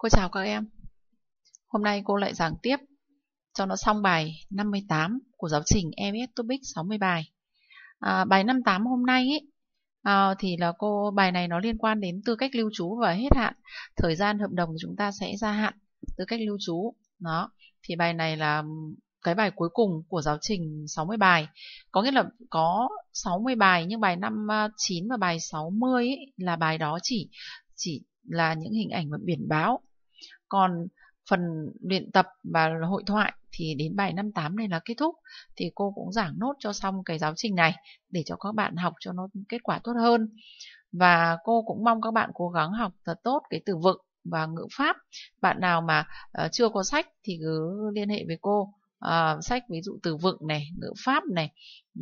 Cô chào các em. Hôm nay cô lại giảng tiếp cho nó xong bài 58 của giáo trình MS e Topic 60 bài. À, bài 58 hôm nay ý, à, thì là cô bài này nó liên quan đến tư cách lưu trú và hết hạn. Thời gian hợp đồng chúng ta sẽ gia hạn tư cách lưu trú. Đó. Thì bài này là cái bài cuối cùng của giáo trình 60 bài. Có nghĩa là có 60 bài nhưng bài 59 và bài 60 ấy, là bài đó chỉ chỉ là những hình ảnh và biển báo còn phần luyện tập và hội thoại thì đến bài 58 này là kết thúc. Thì cô cũng giảng nốt cho xong cái giáo trình này để cho các bạn học cho nó kết quả tốt hơn. Và cô cũng mong các bạn cố gắng học thật tốt cái từ vựng và ngữ pháp. Bạn nào mà uh, chưa có sách thì cứ liên hệ với cô. Uh, sách ví dụ từ vựng này, ngữ pháp này.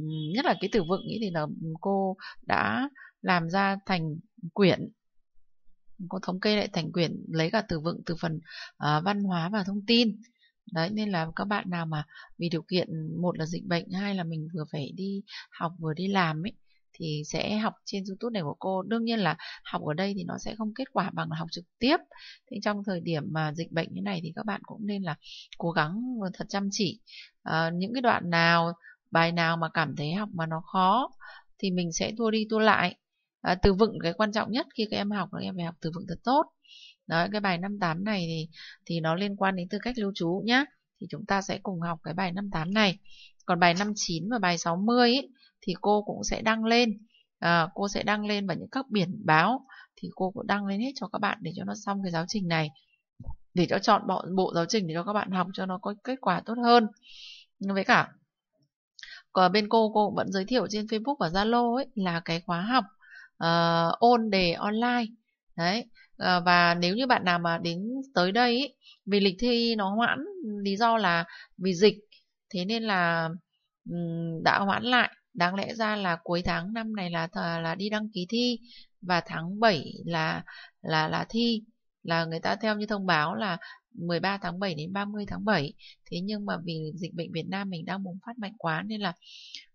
Uhm, nhất là cái từ vựng ý thì là cô đã làm ra thành quyển có thống kê lại thành quyển lấy cả từ vựng từ phần uh, văn hóa và thông tin đấy nên là các bạn nào mà vì điều kiện một là dịch bệnh hai là mình vừa phải đi học vừa đi làm ấy thì sẽ học trên YouTube này của cô. Đương nhiên là học ở đây thì nó sẽ không kết quả bằng học trực tiếp. Thì trong thời điểm mà dịch bệnh như này thì các bạn cũng nên là cố gắng và thật chăm chỉ. À, những cái đoạn nào, bài nào mà cảm thấy học mà nó khó thì mình sẽ tua đi tua lại à, từ vựng cái quan trọng nhất khi các em học là các em phải học từ vựng thật tốt đó cái bài 58 này thì thì nó liên quan đến tư cách lưu trú nhá thì chúng ta sẽ cùng học cái bài 58 này còn bài 59 và bài 60 ấy, thì cô cũng sẽ đăng lên à, cô sẽ đăng lên vào những các biển báo thì cô cũng đăng lên hết cho các bạn để cho nó xong cái giáo trình này để cho chọn bộ, bộ giáo trình để cho các bạn học cho nó có kết quả tốt hơn với cả còn ờ, bên cô cô cũng vẫn giới thiệu trên Facebook và Zalo ấy là cái khóa học uh, ôn đề online đấy uh, và nếu như bạn nào mà đến tới đây ý, vì lịch thi nó hoãn lý do là vì dịch thế nên là um, đã hoãn lại đáng lẽ ra là cuối tháng năm này là là đi đăng ký thi và tháng 7 là là là thi là người ta theo như thông báo là 13 tháng 7 đến 30 tháng 7. Thế nhưng mà vì dịch bệnh Việt Nam mình đang bùng phát mạnh quá nên là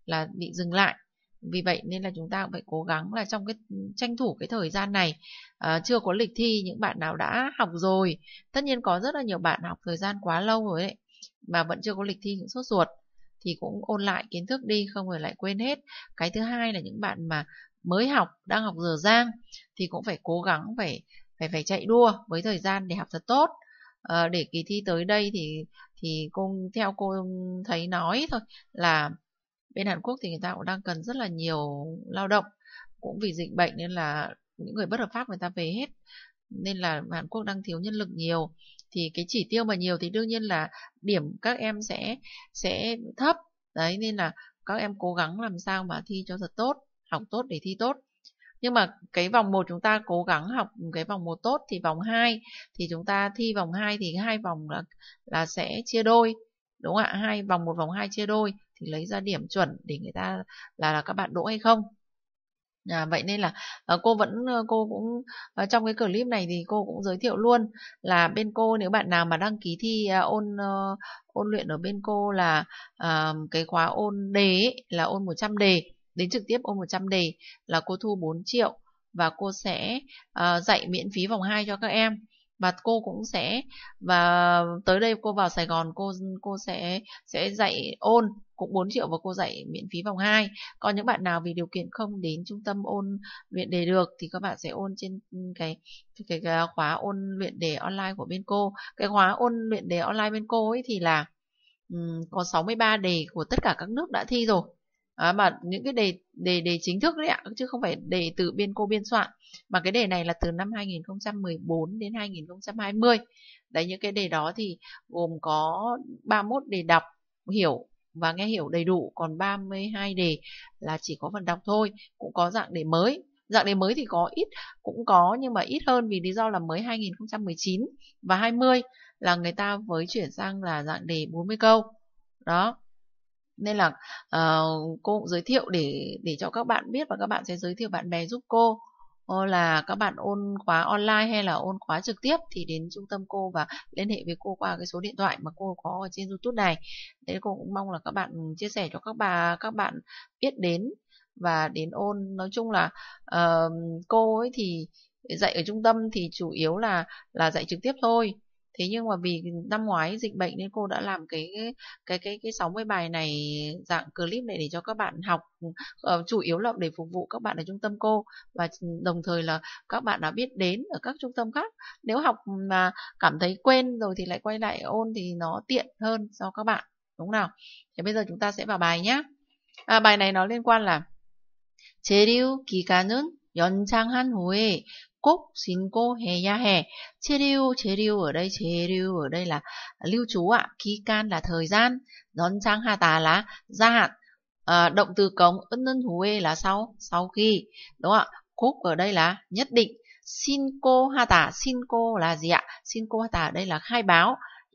là bị dừng lại vì vậy nên là chúng ta cũng phải cố gắng là trong cái tranh thủ cái thời gian này à, chưa có lịch thi những bạn nào đã học rồi tất nhiên có rất là nhiều bạn học thời gian quá lâu rồi đấy mà vẫn chưa có lịch thi những sốt ruột thì cũng ôn lại kiến thức đi không phải lại quên hết cái thứ hai là những bạn mà mới học đang học dở dang thì cũng phải cố gắng phải phải phải chạy đua với thời gian để học thật tốt à, để kỳ thi tới đây thì thì cô theo cô thấy nói thôi là bên Hàn Quốc thì người ta cũng đang cần rất là nhiều lao động cũng vì dịch bệnh nên là những người bất hợp pháp người ta về hết nên là Hàn Quốc đang thiếu nhân lực nhiều thì cái chỉ tiêu mà nhiều thì đương nhiên là điểm các em sẽ sẽ thấp đấy nên là các em cố gắng làm sao mà thi cho thật tốt học tốt để thi tốt nhưng mà cái vòng 1 chúng ta cố gắng học cái vòng 1 tốt thì vòng 2 thì chúng ta thi vòng 2 thì hai vòng là là sẽ chia đôi đúng không ạ hai vòng một vòng hai chia đôi thì lấy ra điểm chuẩn để người ta là, là các bạn đỗ hay không À, vậy nên là ờ, cô vẫn cô cũng ờ, trong cái clip này thì cô cũng giới thiệu luôn là bên cô nếu bạn nào mà đăng ký thi à, ôn ôn luyện ở bên cô là ờ, cái khóa ôn đề là ôn 100 đề đến trực tiếp ôn 100 đề là cô thu 4 triệu và cô sẽ uh, dạy miễn phí vòng 2 cho các em và cô cũng sẽ và tới đây cô vào Sài Gòn cô cô sẽ sẽ dạy ôn cũng 4 triệu và cô dạy miễn phí vòng 2. Còn những bạn nào vì điều kiện không đến trung tâm ôn luyện đề được thì các bạn sẽ ôn trên cái cái, cái khóa ôn luyện đề online của bên cô. Cái khóa ôn luyện đề online bên cô ấy thì là um, có 63 đề của tất cả các nước đã thi rồi à, mà những cái đề đề đề chính thức đấy ạ chứ không phải đề từ biên cô biên soạn mà cái đề này là từ năm 2014 đến 2020 đấy những cái đề đó thì gồm có 31 đề đọc hiểu và nghe hiểu đầy đủ còn 32 đề là chỉ có phần đọc thôi cũng có dạng đề mới dạng đề mới thì có ít cũng có nhưng mà ít hơn vì lý do là mới 2019 và 20 là người ta mới chuyển sang là dạng đề 40 câu đó nên là uh, cô cũng giới thiệu để để cho các bạn biết và các bạn sẽ giới thiệu bạn bè giúp cô ờ, là các bạn ôn khóa online hay là ôn khóa trực tiếp thì đến trung tâm cô và liên hệ với cô qua cái số điện thoại mà cô có ở trên YouTube này. Thế cô cũng mong là các bạn chia sẻ cho các bà các bạn biết đến và đến ôn nói chung là uh, cô ấy thì dạy ở trung tâm thì chủ yếu là là dạy trực tiếp thôi Thế nhưng mà vì năm ngoái dịch bệnh nên cô đã làm cái cái cái cái 60 bài này dạng clip này để cho các bạn học uh, chủ yếu là để phục vụ các bạn ở trung tâm cô và đồng thời là các bạn đã biết đến ở các trung tâm khác. Nếu học mà cảm thấy quên rồi thì lại quay lại ôn thì nó tiện hơn cho các bạn, đúng nào? Thế bây giờ chúng ta sẽ vào bài nhé. À, bài này nó liên quan là 재료 기간은 연장한 후에 xin cô ya 꼭 chế lưu chế lưu ở đây, chế lưu ở đây là lưu trú ạ. khi can là thời gian. 연장하다 là gia hạn. À, ờ, động từ cống 은는 후에 là sau, sau khi. Đúng ạ. 꼭 ở đây là nhất định. xin cô xin cô là gì ạ? xin cô 신고하다 ở đây là khai báo.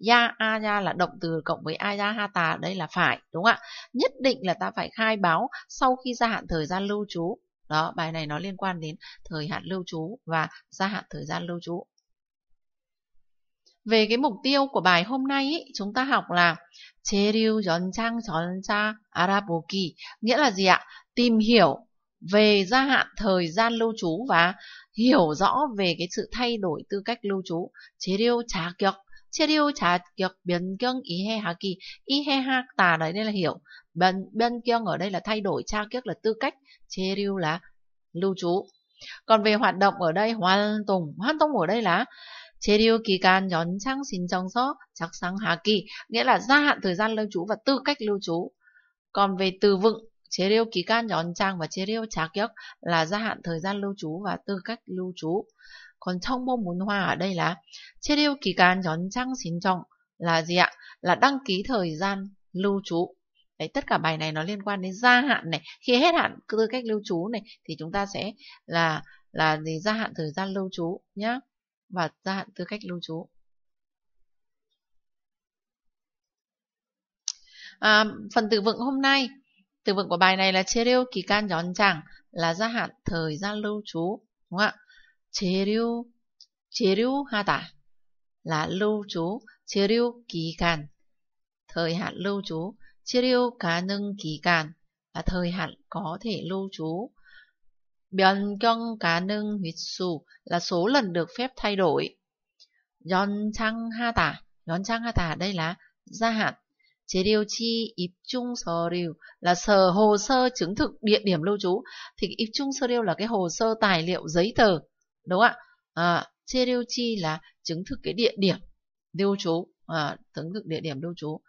Ya a ya là động từ cộng với a ya ha ta đây là phải đúng không ạ? Nhất định là ta phải khai báo sau khi gia hạn thời gian lưu trú đó, bài này nó liên quan đến thời hạn lưu trú và gia hạn thời gian lưu trú. Về cái mục tiêu của bài hôm nay ý, chúng ta học là chế lưu 재류 연장 전차 알아보기 nghĩa là gì ạ? Tìm hiểu về gia hạn thời gian lưu trú và hiểu rõ về cái sự thay đổi tư cách lưu trú. chế 재류 자격 체류 자격 변경 이해하기 이해하 tà đấy đây là hiểu bên bên kiêng ở đây là thay đổi tra kiếp là tư cách chế lưu là lưu trú còn về hoạt động ở đây hoàn tùng hoàn tùng ở đây là chế lưu kỳ can nhón trang xin trong 체류 chắc sáng hà kỳ nghĩa là gia hạn thời gian lưu trú và tư cách lưu trú còn về từ vựng chế lưu kỳ can nhón trang và chế lưu trả kiếp là gia hạn thời gian lưu trú và tư cách lưu trú còn trong 청모 hoa ở đây là kỳ can nhón trăng 연장 trọng là gì ạ? Là đăng ký thời gian lưu trú. Đấy, tất cả bài này nó liên quan đến gia hạn này. Khi hết hạn tư cách lưu trú này thì chúng ta sẽ là là gì gia hạn thời gian lưu trú nhá và gia hạn tư cách lưu trú. À, phần từ vựng hôm nay từ vựng của bài này là kỳ can nhón 연장 là gia hạn thời gian lưu trú đúng không ạ? Chế chế lưu, 재료, 재료하다. là lưu trú, chế lưu kỳ 기간. Thời hạn lưu trú, chế lưu cá 재료 kỳ 기간 là thời hạn có thể lưu trú. cá 변경 가능 횟수 là số lần được phép thay đổi. tả, 연장하다, 연장하다 đây là gia hạn. Chế 재료 chi chung sơ lưu là sở hồ sơ chứng thực địa điểm lưu trú thì chung sơ lưu là cái hồ sơ tài liệu giấy tờ đúng không ạ à, chi là chứng thực cái địa điểm lưu trú à, chứng thực địa điểm lưu trú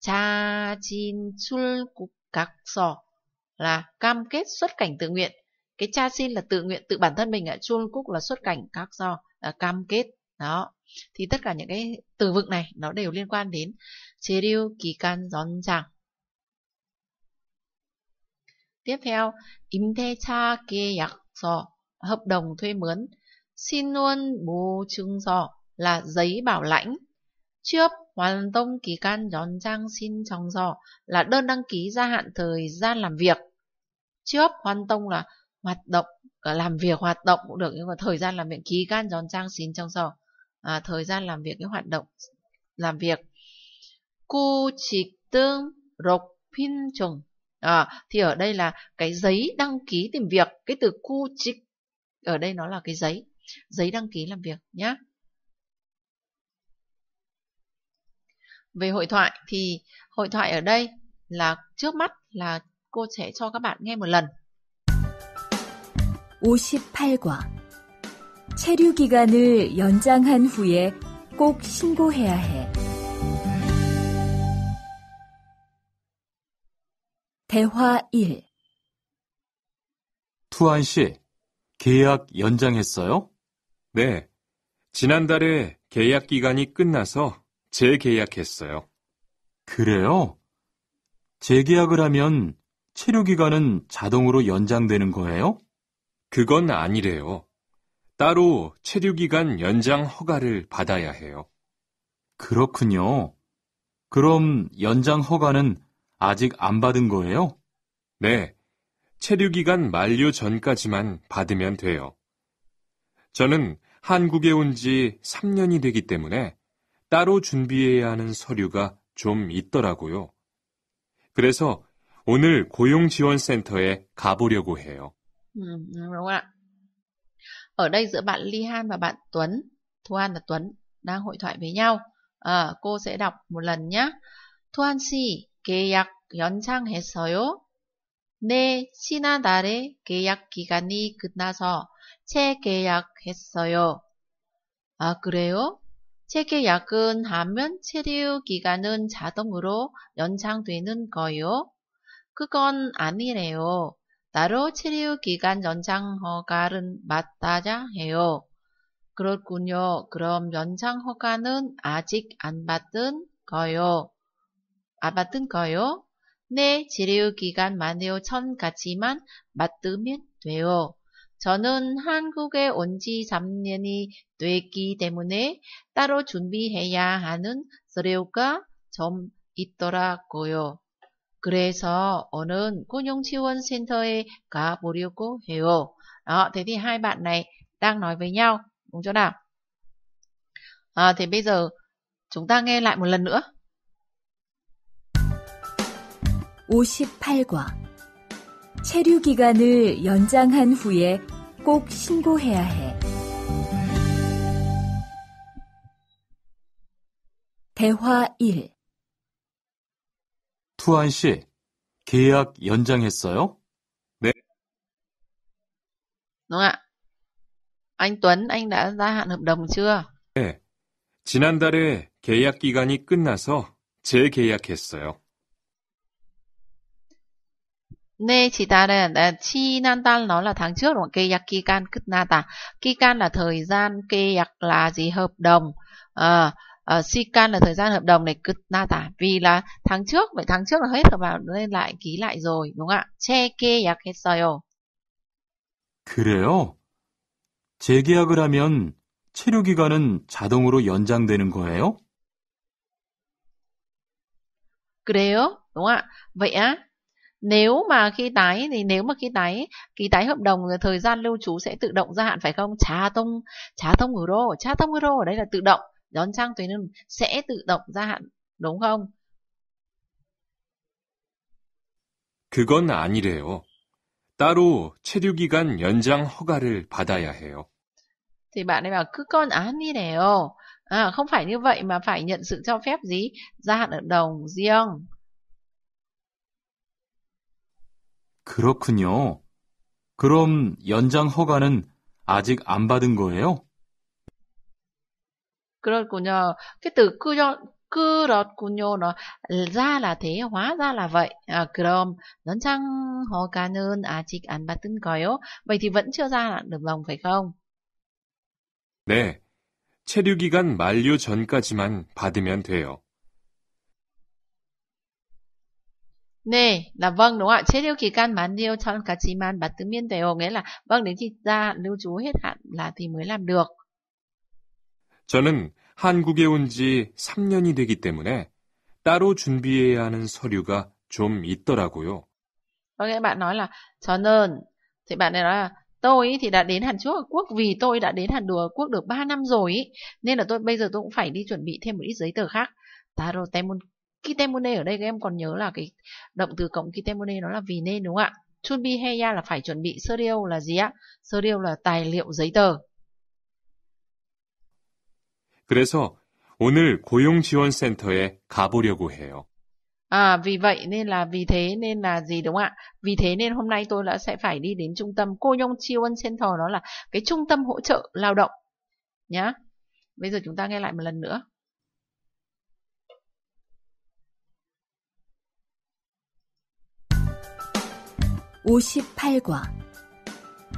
cha chin sul cục các sò là cam kết xuất cảnh tự nguyện cái cha xin là tự nguyện tự bản thân mình ạ chun cúc là xuất cảnh các do là cam kết đó thì tất cả những cái từ vựng này nó đều liên quan đến chế điêu kỳ can giòn chẳng tiếp theo im thế cha kê yak so hợp đồng thuê mướn xin luôn bù chứng rõ là giấy bảo lãnh. Trước hoàn tông kỳ can đón trang xin trong rõ là đơn đăng ký gia hạn thời gian làm việc. Trước hoàn tông là hoạt động làm việc hoạt động cũng được nhưng mà thời gian làm việc kỳ can đón trang xin trong rõ à, thời gian làm việc cái hoạt động làm việc. Cu chỉ tương rộc pin trùng À, thì ở đây là cái giấy đăng ký tìm việc, cái từ khu trích ở đây nó là cái giấy giấy đăng ký làm việc nhé. Về hội thoại thì hội thoại ở đây là trước mắt là cô sẽ cho các bạn nghe một lần. 58과 체류 기간을 연장한 후에 꼭 신고해야 해. 대화 1 투안 씨, 계약 연장했어요? 네. 지난달에 계약 기간이 끝나서 재계약했어요. 그래요? 재계약을 하면 체류 기간은 자동으로 연장되는 거예요? 그건 아니래요. 따로 체류 기간 연장 허가를 받아야 해요. 그렇군요. 그럼 연장 허가는 아직 안 받은 거예요? 네. 체류 기간 만료 전까지만 받으면 돼요. 저는 한국에 온 지 3년이 되기 때문에 따로 준비해야 하는 서류가 좀 있더라고요. 그래서 오늘 고용지원센터에 가보려고 해요. 음, đúng ạ. Ở đây giữa bạn Lihan và bạn Tuấn, Thu An và Tuấn đang hội thoại với nhau. À, cô sẽ đọc một lần nhé. Thuan 씨, 계약 연장했어요? 네, 지난달에 계약 기간이 끝나서 재계약했어요. 아, 그래요? 재계약은 하면 체류 기간은 자동으로 연장되는 거요? 그건 아니래요. 따로 체류 기간 연장 허가는 맞다야 해요. 그렇군요. 그럼 연장 허가는 아직 안 받은 거요. 안 아, 받은 거요? 네, 체류 기간 만에요. 천가지만 맡으면 돼요. 저는 한국에 온 지 3년이 됐기 때문에 따로 준비해야 하는 서류가 좀 있더라고요. 그래서 오늘雇佣지원센터에 가보려고 해요. Đó, thế thì hai bạn này đang nói với nhau, đúng chỗ nào? À, thế bây giờ chúng ta nghe lại một lần nữa. 58과 체류 기간을 연장한 후에 꼭 신고해야 해. 대화 1 투안 씨, 계약 연장했어요? 네. đ 아 n g ạ. Anh Tuấn, anh đã gia hạn hợp đồng chưa? 네. 지난달에 계약 기간이 끝나서 재계약했어요. 네, 지달은 지난달 nó là tháng trước rồi 계약 기간 끝나다. 기간 là thời gian, 계약 là gì hợp đồng. À, à, 시간 là thời gian hợp đồng này 끝나다. Vì là tháng trước, vậy tháng trước là hết hợp đồng nên lại ký lại rồi, đúng không ạ? 재계약했어요. 그래요? 재계약을 하면 체류 기간은 자동으로 연장되는 거예요? 그래요? đúng không ạ? Vậy á, nếu mà khi tái thì nếu mà khi tái ký tái hợp đồng thời gian lưu trú sẽ tự động gia hạn phải không trả thông trả thông euro trả thông euro ở đây là tự động đón trang tuyến sẽ tự động gia hạn đúng không 그건 아니래요. 따로 체류 기간 연장 허가를 받아야 해요. thì bạn ấy bảo cứ con 아니래요. À, không phải như vậy mà phải nhận sự cho phép gì gia hạn hợp đồng riêng 그렇군요. 그럼 연장 허가는 아직 안 받은 거예요? 그렇군요. c á 그냥 그렇군요. Nó ra là vậy. À, 그럼 연장 허가는 아직 안 받은 거예요? Vậy 뭐, thì vẫn chưa ra được lòng phải không? 네. 체류 기간 만료 전까지만 받으면 돼요. nè là vâng đúng không ạ? 체류 기간 만 6천까지만 받으면 돼요. Nghĩa là vâng đến khi ra lưu trú hết hạn là thì mới làm được. 저는 한국에 온지 3년이 되기 때문에 따로 준비해야 하는 서류가 좀 있더라고요. Có vâng, nghĩa bạn nói là 저는 thì bạn này nói là tôi thì đã đến Hàn Quốc vì tôi đã đến Hàn Quốc được 3 năm rồi ý. nên là tôi bây giờ tôi cũng phải đi chuẩn bị thêm một ít giấy tờ khác. 따로 때문 Kitemune ở đây các em còn nhớ là cái động từ cộng kitemune nó là vì nên đúng không ạ? Chunbi heya là phải chuẩn bị, serial là gì ạ? Serial là tài liệu giấy tờ. 그래서 오늘 고용 지원 센터에 가보려고 해요. À, vì vậy nên là vì thế nên là gì đúng không ạ? Vì thế nên hôm nay tôi đã sẽ phải đi đến trung tâm Koyong Chiwon Center đó là cái trung tâm hỗ trợ lao động nhá. Bây giờ chúng ta nghe lại một lần nữa. 58과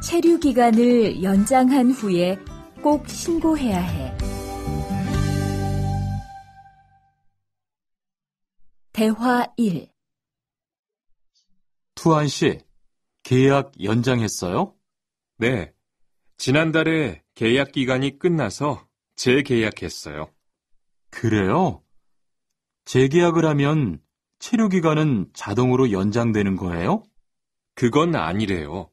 체류 기간을 연장한 후에 꼭 신고해야 해. 대화 1투한 씨, 계약 연장했어요? 네. 지난달에 계약 기간이 끝나서 재계약했어요. 그래요? 재계약을 하면 체류 기간은 자동으로 연장되는 거예요? 그건 아니래요.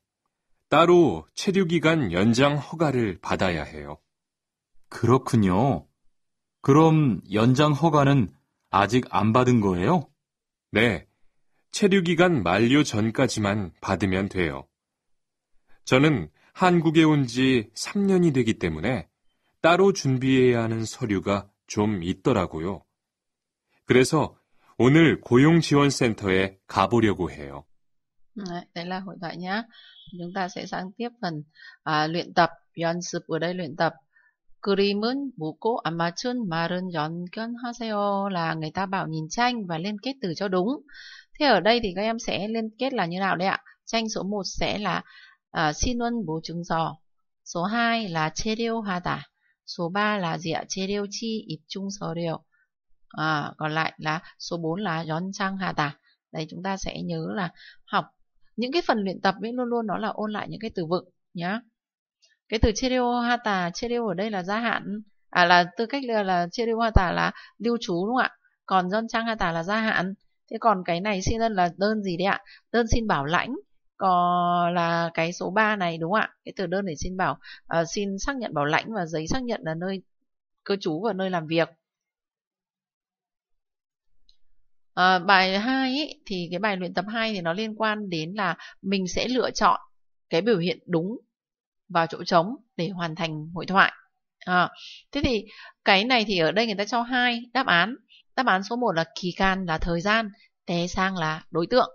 따로 체류기간 연장 허가를 받아야 해요. 그렇군요. 그럼 연장 허가는 아직 안 받은 거예요? 네. 체류기간 만료 전까지만 받으면 돼요. 저는 한국에 온 지 3년이 되기 때문에 따로 준비해야 하는 서류가 좀 있더라고요. 그래서 오늘 고용지원센터에 가보려고 해요. Đấy, đấy là hội thoại nhá. Chúng ta sẽ sang tiếp phần à, luyện tập. yon 연습 ở đây luyện tập. 그림은 보고 안 맞춘 말은 연결하세요 là người ta bảo nhìn tranh và liên kết từ cho đúng. Thế ở đây thì các em sẽ liên kết là như nào đây ạ? Tranh số 1 sẽ là à, 신원 보증서. Số 2 là 체류하다. Số 3 là gì ạ? 체류치 입증서류. À, còn lại là số 4 là yon 연장하다. Đấy chúng ta sẽ nhớ là học những cái phần luyện tập ấy luôn luôn nó là ôn lại những cái từ vựng nhá cái từ chereo hata chereo ở đây là gia hạn à là tư cách là, là chereo hata là lưu trú đúng không ạ còn dân trang hata là gia hạn thế còn cái này xin đơn là đơn gì đấy ạ đơn xin bảo lãnh còn là cái số 3 này đúng không ạ cái từ đơn để xin bảo uh, xin xác nhận bảo lãnh và giấy xác nhận là nơi cư trú và nơi làm việc À, bài 2 ý, thì cái bài luyện tập 2 thì nó liên quan đến là mình sẽ lựa chọn cái biểu hiện đúng vào chỗ trống để hoàn thành hội thoại. À, thế thì cái này thì ở đây người ta cho hai đáp án. Đáp án số 1 là kỳ can là thời gian, té sang là đối tượng.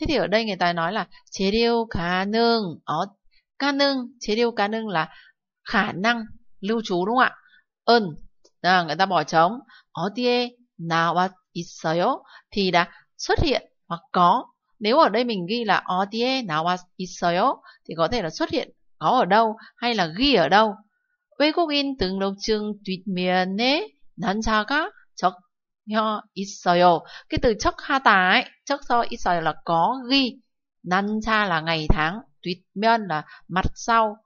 Thế thì ở đây người ta nói là chế điêu khả nương, ó ca nương, chế điêu ca nương là khả năng lưu trú đúng không ạ? Ơn, à, người ta bỏ trống. Ó tia 나와 있어요 thì là xuất hiện hoặc có. Nếu ở đây mình ghi là 어디에 나와 있어요 thì có thể là xuất hiện có ở đâu hay là ghi ở đâu. 외국인 등록증 뒷면에 난사가 적혀 있어요. Cái từ 적하다 ấy, 적서 있어요 là có ghi. 난사 là ngày tháng, 뒷면 là mặt sau.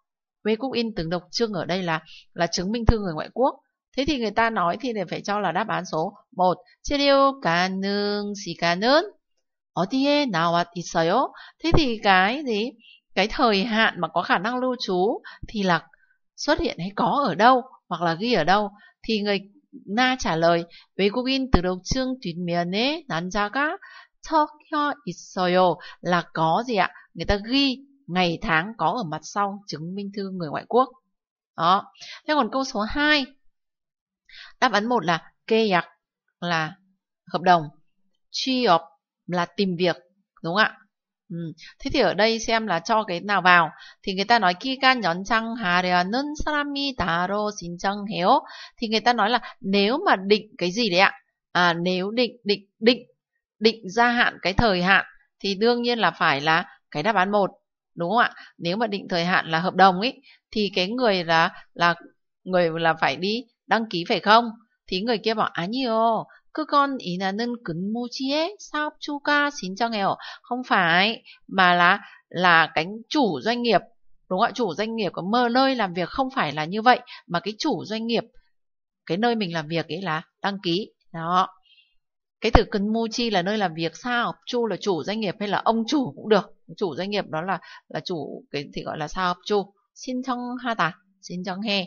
외국인 등록증 ở đây là là chứng minh thư người ngoại quốc. Thế thì người ta nói thì để phải cho là đáp án số 1. 치료 가능 시간은 어디에 나와 있어요? Thế thì cái gì? Cái thời hạn mà có khả năng lưu trú thì là xuất hiện hay có ở đâu hoặc là ghi ở đâu? Thì người Na trả lời 외국인 등록증 뒷면에 남자가 적혀 있어요 là có gì ạ? Người ta ghi ngày tháng có ở mặt sau chứng minh thư người ngoại quốc. Đó. Thế còn câu số 2 Đáp án 1 là keyak là hợp đồng. Job là tìm việc, đúng không ạ? 음, ừ. thế thì ở đây xem là cho cái nào vào thì người ta nói 기간 연장하려는 사람이 따로 신청해요 thì người ta nói là nếu mà định cái gì đấy ạ à nếu định định định định gia hạn cái thời hạn thì đương nhiên là phải là cái đáp án một đúng không ạ nếu mà định thời hạn là hợp đồng ấy thì cái người là là người là phải đi đăng ký phải không? Thì người kia bảo 아니요. 그건 이나는 근무지에 사업주가 신청해요. Không phải, mà là là cánh chủ doanh nghiệp. Đúng không ạ? Chủ doanh nghiệp có mơ nơi làm việc không phải là như vậy, mà cái chủ doanh nghiệp cái nơi mình làm việc ấy là đăng ký. Đó. Cái từ mu chi là nơi làm việc, sao chu là chủ doanh nghiệp hay là ông chủ cũng được. Chủ doanh nghiệp đó là là chủ cái thì gọi là sao chu Xin trong ha ta, xin trong he,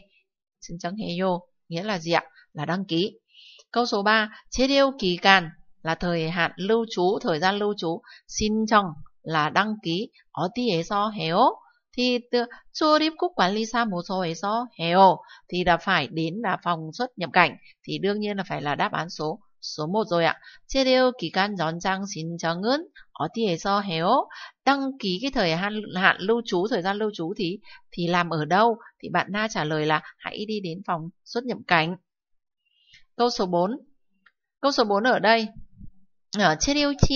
xin trong he yo nghĩa là gì ạ? Là đăng ký. Câu số 3, chế điều kỳ càn là thời hạn lưu trú, thời gian lưu trú. Xin chồng là đăng ký. 어디에서 해요? Thì từ cúc quản lý một số 해요 thì là phải đến là phòng xuất nhập cảnh thì đương nhiên là phải là đáp án số số rồi 소모조약 체류 기간 연장 신청은 어디에서 해요? Đăng ký cái thời hạn, hạn lưu trú, thời gian lưu trú thì thì làm ở đâu? Thì bạn Na trả lời là hãy đi đến phòng xuất nhập cảnh. Câu số 4. Câu số 4 ở đây. 체류지,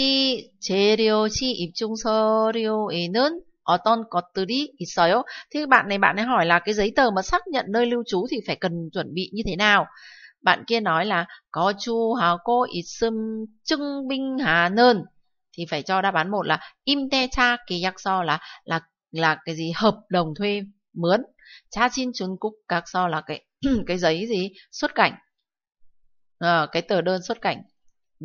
체류지 입증 서류에는 어떤 것들이 있어요? Thì bạn này bạn ấy hỏi là cái giấy tờ mà xác nhận nơi lưu trú thì phải cần chuẩn bị như thế nào? Bạn kia nói là có chu hà cô ít sâm trưng binh hà nơn thì phải cho đáp án một là im te cha kỳ yak so là là là cái gì hợp đồng thuê mướn cha xin chuẩn cúc các so là cái cái giấy gì xuất cảnh à, cái tờ đơn xuất cảnh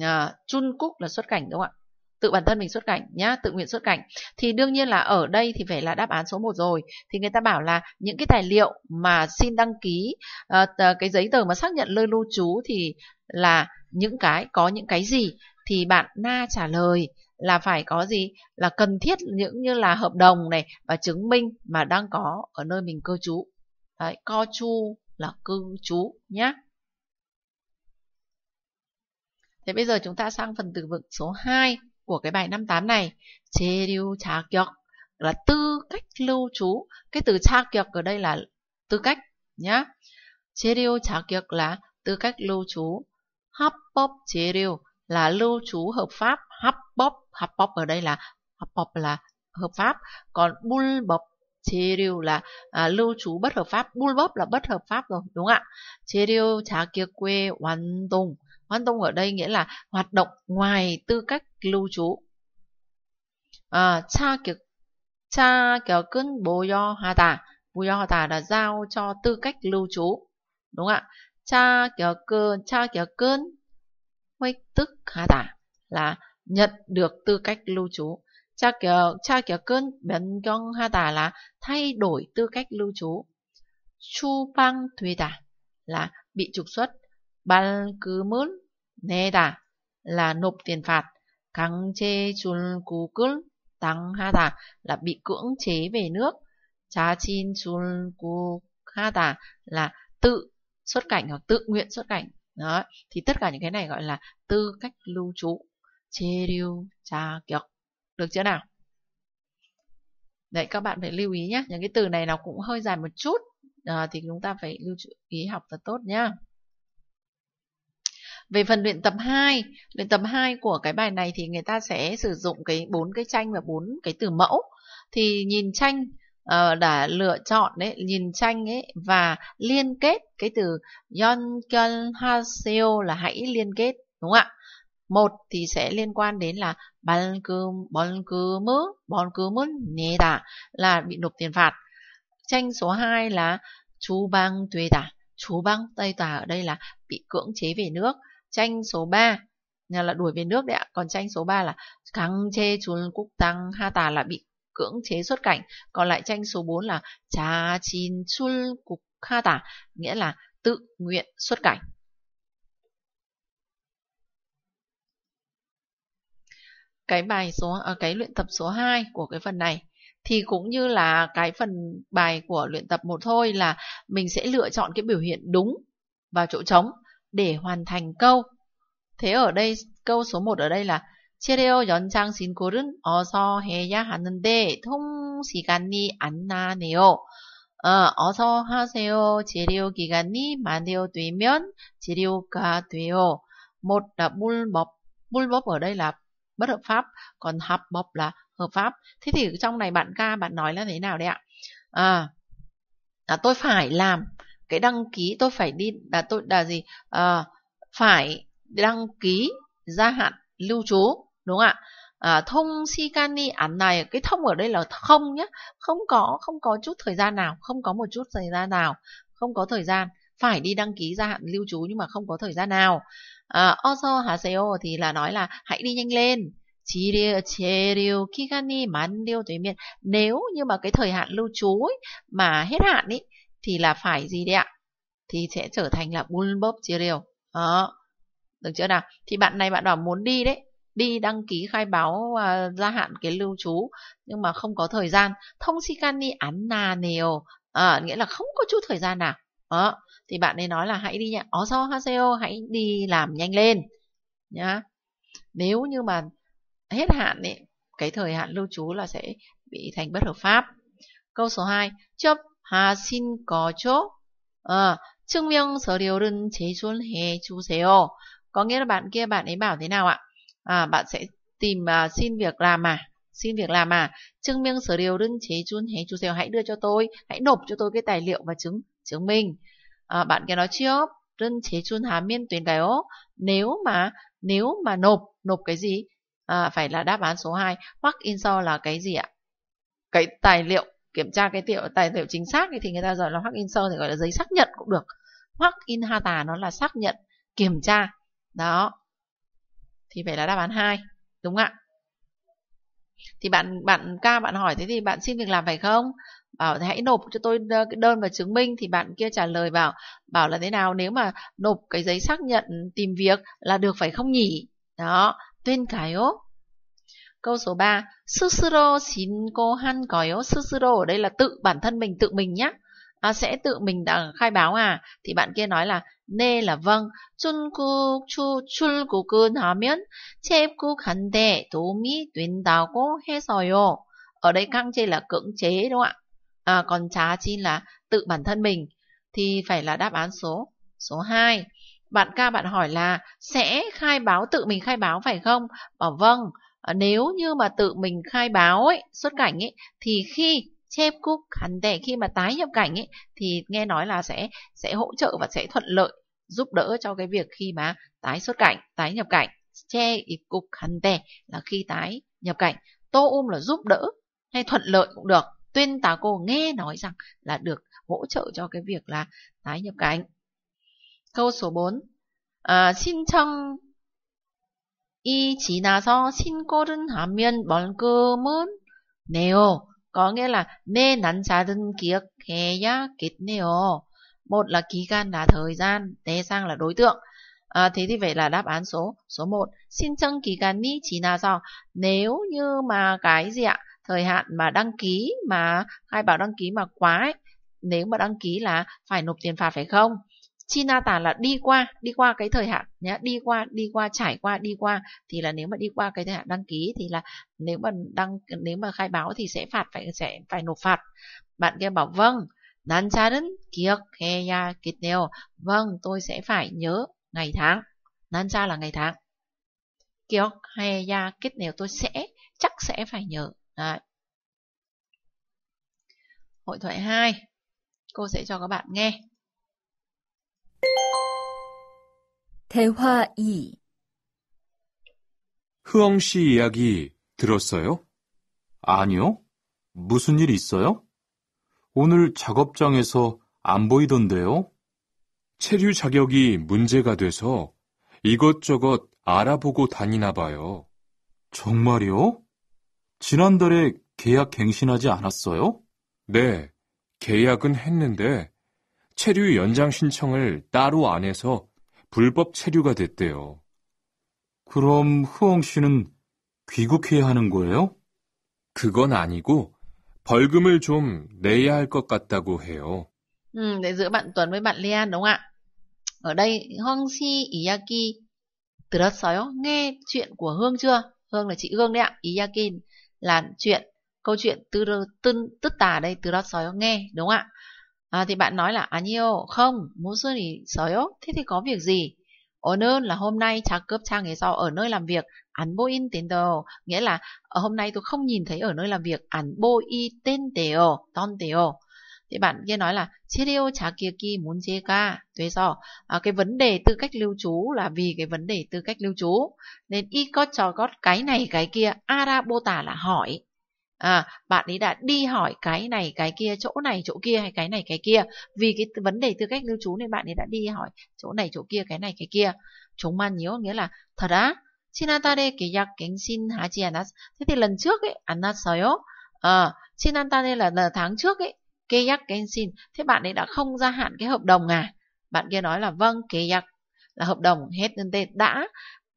à, chun cúc là xuất cảnh đúng không ạ tự bản thân mình xuất cảnh nhá tự nguyện xuất cảnh thì đương nhiên là ở đây thì phải là đáp án số 1 rồi thì người ta bảo là những cái tài liệu mà xin đăng ký uh, cái giấy tờ mà xác nhận nơi lưu trú thì là những cái có những cái gì thì bạn na trả lời là phải có gì là cần thiết những như là hợp đồng này và chứng minh mà đang có ở nơi mình cư trú đấy co chu là cư trú nhé Thế bây giờ chúng ta sang phần từ vựng số 2 của cái bài 58 này chế 체류 kiệt là tư cách lưu trú cái từ kiệt ở đây là tư cách nhá 체류 kiệt là tư cách lưu trú chế 체류 là lưu trú hợp pháp 합법 합법 ở đây là 합법 là hợp pháp còn chế 체류 là à, lưu trú bất hợp pháp bulbop là bất hợp pháp rồi đúng ạ 체류 자격 quê 완동 hoán tông ở đây nghĩa là hoạt động ngoài tư cách lưu trú. À, cha kiểu cha kiểu cơn bố do hà tả bố do hà tả là giao cho tư cách lưu trú đúng ạ cha kiểu cơn cha kiểu cơn huếch tức hà tả là nhận được tư cách lưu trú cha kiểu cha kiểu cơn biến công hà tả là thay đổi tư cách lưu trú chu băng thuê tả là bị trục xuất ban cứ muốn 내다 là nộp tiền phạt. che tăng ha 당하다 là bị cưỡng chế về nước. cha chin ha 출국하다 là tự xuất cảnh hoặc tự nguyện xuất cảnh. Đó, thì tất cả những cái này gọi là tư cách lưu trú. cha 자격. Được chưa nào? Đấy, các bạn phải lưu ý nhé. Những cái từ này nó cũng hơi dài một chút. À, thì chúng ta phải lưu ý học thật tốt nhé. Về phần luyện tập 2, luyện tập 2 của cái bài này thì người ta sẽ sử dụng cái bốn cái tranh và bốn cái từ mẫu. Thì nhìn tranh uh, ờ, đã lựa chọn đấy, nhìn tranh ấy và liên kết cái từ yonkyun haseo là hãy liên kết, đúng không ạ? Một thì sẽ liên quan đến là balkum balkum balkum neda là bị nộp tiền phạt. Tranh số 2 là chú băng tuê tả chú băng tây tà ở đây là bị cưỡng chế về nước Tranh số 3 là đuổi về nước đấy ạ. Còn tranh số 3 là kháng chê chun quốc tăng ha tà là bị cưỡng chế xuất cảnh. Còn lại tranh số 4 là Cha chín chul cục ha tà nghĩa là tự nguyện xuất cảnh. Cái bài số à, cái luyện tập số 2 của cái phần này thì cũng như là cái phần bài của luyện tập một thôi là mình sẽ lựa chọn cái biểu hiện đúng vào chỗ trống để hoàn thành câu. Thế ở đây câu số 1 ở đây là 체력 연장 신고는 어서 해야 하는데 통시간이 안 나네요. 어, 어서 하세요. 재료 기간이 만료되면 재료가 돼요. Một là bul mập, bul mập ở đây là bất hợp pháp, còn hợp mập là hợp pháp. Thế thì trong này bạn ca bạn nói là thế nào đấy ạ? À, là tôi phải làm cái đăng ký tôi phải đi là tôi là gì à, phải đăng ký gia hạn lưu trú đúng không ạ à, thông sikani ảnh này cái thông ở đây là không nhé không có không có chút thời gian nào không có một chút thời gian nào không có thời gian phải đi đăng ký gia hạn lưu trú nhưng mà không có thời gian nào à, ờ, oso haseo thì là nói là hãy đi nhanh lên 재료 기간이 miệng nếu như mà cái thời hạn lưu trú ấy, mà hết hạn ấy thì là phải gì đấy ạ? Thì sẽ trở thành là bulbob chia đều. Đó. Được chưa nào? Thì bạn này bạn bảo muốn đi đấy. Đi đăng ký khai báo uh, gia hạn cái lưu trú nhưng mà không có thời gian. Thông si sikani anna neo. À, ờ, nghĩa là không có chút thời gian nào. Đó. Thì bạn ấy nói là hãy đi nha. Oso haseo, hãy đi làm nhanh lên. Nhá. Nếu như mà hết hạn ấy, cái thời hạn lưu trú là sẽ bị thành bất hợp pháp. Câu số 2, chấp 하신 거죠? 어, 증명 서류는 제출해 주세요. Có nghĩa là bạn kia bạn ấy bảo thế nào ạ? À, bạn sẽ tìm uh, xin việc làm à? Xin việc làm à? Chứng minh sở điều đơn chế chun hé chú xeo hãy đưa cho tôi, hãy nộp cho tôi cái tài liệu và chứng chứng minh. À, bạn kia nói chưa đơn chế chun hà miên tuyển cái ố. Nếu mà nếu mà nộp nộp cái gì? À, phải là đáp án số 2 hoặc in so là cái gì ạ? Cái tài liệu kiểm tra cái tiểu tài liệu chính xác thì người ta giờ là hoắc in sơ thì gọi là giấy xác nhận cũng được hoắc in ha tà nó là xác nhận kiểm tra đó thì phải là đáp án 2 đúng ạ thì bạn bạn ca bạn hỏi thế thì bạn xin việc làm phải không bảo hãy nộp cho tôi cái đơn và chứng minh thì bạn kia trả lời bảo bảo là thế nào nếu mà nộp cái giấy xác nhận tìm việc là được phải không nhỉ đó tuyên cái ốp Câu số 3, 스스로 신고한 거요. 스스로 ở đây là tự bản thân mình tự mình nhé. À, sẽ tự mình đã khai báo à? Thì bạn kia nói là nê là vâng. 중국 추 출국은 하면 체육관대 도움이 된다고 해서요. Ở đây căng chê là cưỡng chế đúng không ạ? À, còn trá chi là tự bản thân mình thì phải là đáp án số số 2. Bạn ca bạn hỏi là sẽ khai báo tự mình khai báo phải không? Bảo vâng. Ờ, nếu như mà tự mình khai báo ấy, xuất cảnh ấy thì khi chép cúc hắn để khi mà tái nhập cảnh ấy thì nghe nói là sẽ sẽ hỗ trợ và sẽ thuận lợi giúp đỡ cho cái việc khi mà tái xuất cảnh, tái nhập cảnh. Che cục hắn tè là khi tái nhập cảnh. Tô um là giúp đỡ hay thuận lợi cũng được. Tuyên tá cô nghe nói rằng là được hỗ trợ cho cái việc là tái nhập cảnh. Câu số 4. À, ờ, xin trong 이 지나서 신고른하면 멀끔은 네요. Có nghĩa là nên nắn giá đơn kiếc khe ya kết neo. Một là kỳ gan là thời gian, té sang là đối tượng. À, thế thì vậy là đáp án số số 1. Xin chân kỳ gan ni chỉ là do nếu như mà cái gì ạ, thời hạn mà đăng ký mà khai báo đăng ký mà quá ấy, nếu mà đăng ký là phải nộp tiền phạt phải không? Chinata là đi qua, đi qua cái thời hạn nhé, đi qua, đi qua, trải qua, đi qua thì là nếu mà đi qua cái thời hạn đăng ký thì là nếu mà đăng nếu mà khai báo thì sẽ phạt phải sẽ phải nộp phạt. Bạn kia bảo vâng, nan cha đến kiek heya kitneo, vâng tôi sẽ phải nhớ ngày tháng. Nan cha là ngày tháng. Kiek heya kitneo tôi sẽ chắc sẽ phải nhớ. Đấy. Hội thoại 2. Cô sẽ cho các bạn nghe. 대화 2 흐엉 씨 이야기 들었어요? 아니요. 무슨 일 있어요? 오늘 작업장에서 안 보이던데요? 체류 자격이 문제가 돼서 이것저것 알아보고 다니나 봐요. 정말요? 지난달에 계약 갱신하지 않았어요? 네, 계약은 했는데 체류 연장 신청을 따로 안 해서 불법 체류가 됐대요. 그럼 후엉 씨는 귀국해야 하는 거예요? 그건 아니고 벌금을 좀 내야 할 것 같다고 해요. 음, để giữa bạn Tuấn với bạn Lean đúng không ạ? Ở đây Hương Si Iyaki 들었어요? Nghe chuyện của Hương chưa? Hương là chị Hương đấy ạ. Iyaki là chuyện, câu chuyện tư, tư, tức tà đây 들었어요? Nghe đúng không ạ? À, thì bạn nói là 아니요, à, không, 무슨 일 있어요? Thế thì có việc gì? 오늘 là hôm nay 작업창에서 ở nơi làm việc 안 보인 nghĩa là ở ờ, hôm nay tôi không nhìn thấy ở nơi làm việc 안 보이 tên Thì bạn kia nói là 치료 자격이 문제가 돼서 à, cái vấn đề tư cách lưu trú là vì cái vấn đề tư cách lưu trú nên y có cho có cái này cái kia arabota là hỏi à, bạn ấy đã đi hỏi cái này cái kia chỗ này chỗ kia hay cái này cái kia vì cái vấn đề tư cách lưu trú nên bạn ấy đã đi hỏi chỗ này chỗ kia cái này cái kia chúng man nhớ nghĩa là thật á 친한딸의 계약 갱신하지 않았. Thế thì lần trước ấy, ăn 났어요. Ờ, 친한딸의 là, là tháng trước ấy, 계약 갱신. Thế bạn ấy đã không gia hạn cái hợp đồng à? Bạn kia nói là vâng, 계약 là hợp đồng hết tên đã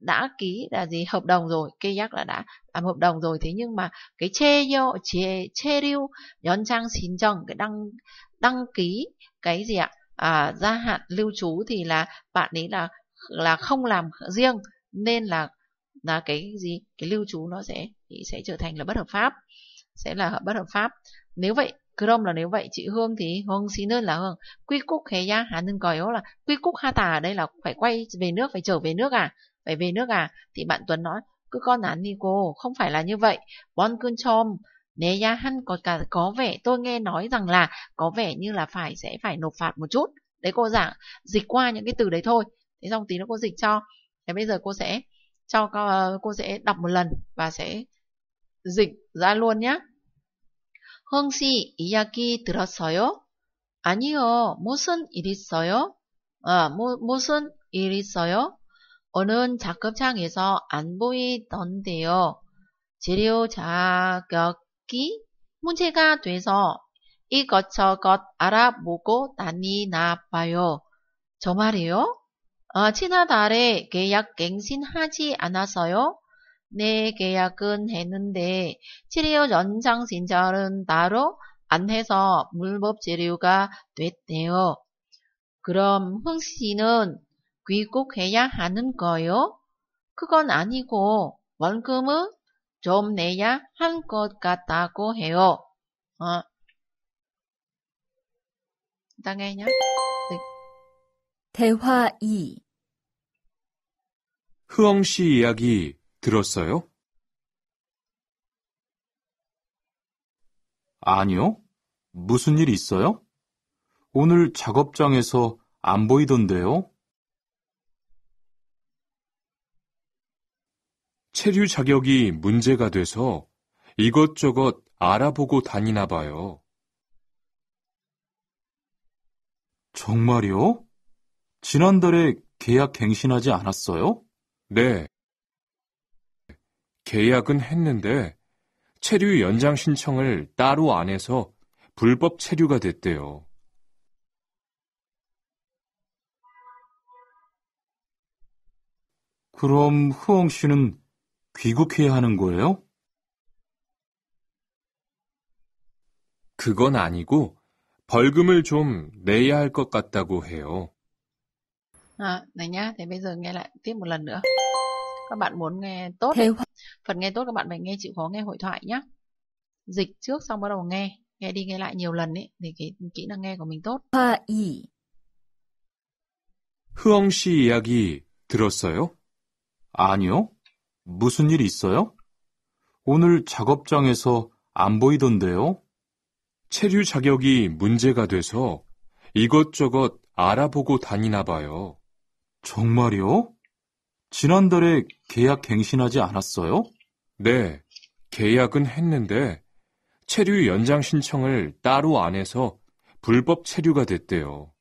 đã ký là gì hợp đồng rồi kayak là đã làm hợp đồng rồi thế nhưng mà cái cheyo che trang xin chồng cái đăng đăng ký cái gì ạ à, gia hạn lưu trú thì là bạn ấy là là không làm riêng nên là là cái gì cái lưu trú nó sẽ sẽ trở thành là bất hợp pháp sẽ là bất hợp pháp nếu vậy Chrome là nếu vậy chị Hương thì Hương xin ơn là Hương quy cúc hề ya hà nâng còi là quy cúc ha tà ở đây là phải quay về nước phải trở về nước à phải về nước à? Thì bạn Tuấn nói, cứ con án đi cô, không phải là như vậy. Bon cơn chom, né ya hăn có cả có vẻ tôi nghe nói rằng là có vẻ như là phải sẽ phải nộp phạt một chút. Đấy cô giảng, dạ, dịch qua những cái từ đấy thôi. Thế xong tí nữa cô dịch cho. Thế bây giờ cô sẽ cho cô, cô sẽ đọc một lần và sẽ dịch ra luôn nhé. Hương 씨 이야기 들었어요? 아니요, 무슨 일 있어요? 아, ờ, 뭐, 무슨 일 있어요? 오는 작업장에서안 보이던데요. 재료 자격이 문제가 돼서 이것저것 알아보고 다니나 봐요. 정말이요? 어, 지난달에 계약 갱신하지 않았어요? 네, 계약은 했는데 치료 연장 신청은 따로 안 해서 물법 치료가 됐대요. 그럼 흥 씨는 귀국해야 하는 거요? 그건 아니고 원금은 좀 내야 한 것 같다고 해요. 어. 당연히요. 네. 대화 2 흐엉 씨 이야기 들었어요? 아니요. 무슨 일 있어요? 오늘 작업장에서 안 보이던데요? 체류 자격이 문제가 돼서 이것저것 알아보고 다니나 봐요. 정말요? 지난달에 계약 갱신하지 않았어요? 네. 계약은 했는데 체류 연장 신청을 따로 안 해서 불법 체류가 됐대요. 그럼 후엉 씨는 귀국해야 하는 거예요? 그건 아니고 벌금을 좀 내야 할 것 같다고 해요. À, này nhá, thế bây giờ nghe lại tiếp một lần nữa. Các bạn muốn nghe tốt, Thế... phần nghe tốt các bạn phải nghe chịu khó nghe hội thoại nhá. Dịch trước xong bắt đầu nghe, nghe đi nghe lại nhiều lần ấy thì cái kỹ năng nghe của mình tốt. 화이 흐엉 씨 이야기 들었어요? 아니요. 무슨 일 있어요? 오늘 작업장에서 안 보이던데요? 체류 자격이 문제가 돼서 이것저것 알아보고 다니나 봐요. 정말요? 지난달에 계약 갱신하지 않았어요? 네, 계약은 했는데 체류 연장 신청을 따로 안 해서 불법 체류가 됐대요.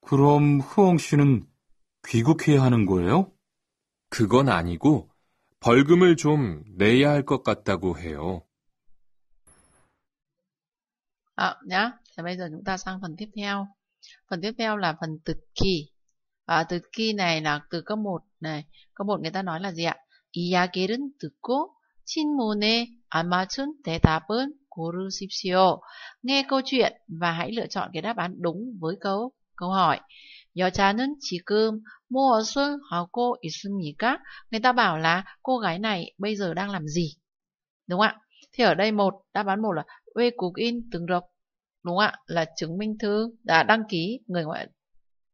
그럼 후엉 씨는 귀국해야 하는 거예요? 그건 아니고 벌금을 좀 내야 할 같다고 해요. À, nhá. Thì bây giờ chúng ta sang phần tiếp theo. Phần tiếp theo là phần từ kỳ. À, thực kỳ này là từ cấp 1 này. Cấp 1 người ta nói là gì ạ? 이야기를 듣고 친문에 안 맞춘 대답은 고르십시오. Nghe câu chuyện và hãy lựa chọn cái đáp án đúng với câu câu hỏi. 여자는 지금 무엇을 하고 있습니까? Người ta bảo là cô gái này bây giờ đang làm gì? Đúng ạ? Thì ở đây một đáp án một là we cục in từng rộc. Đúng ạ? Là chứng minh thư đã đăng ký người ngoại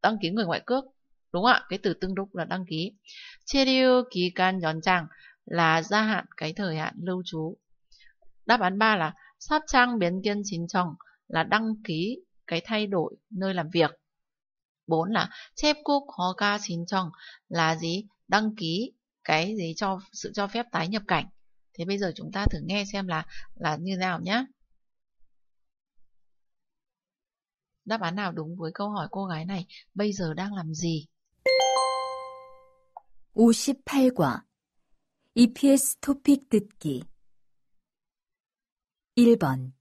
đăng ký người ngoại cước. Đúng ạ? Cái từ tương đúc là đăng ký. ký can 기간 chàng là gia hạn cái thời hạn lưu trú. Đáp án 3 là sắp trang biến kiên chính chồng là đăng ký cái thay đổi nơi làm việc. 4 là chép quốc khó ca xin trong là gì? Đăng ký cái gì cho sự cho phép tái nhập cảnh. Thế bây giờ chúng ta thử nghe xem là là như nào nhé. Đáp án nào đúng với câu hỏi cô gái này bây giờ đang làm gì? 58과 EPS 토픽 듣기 1번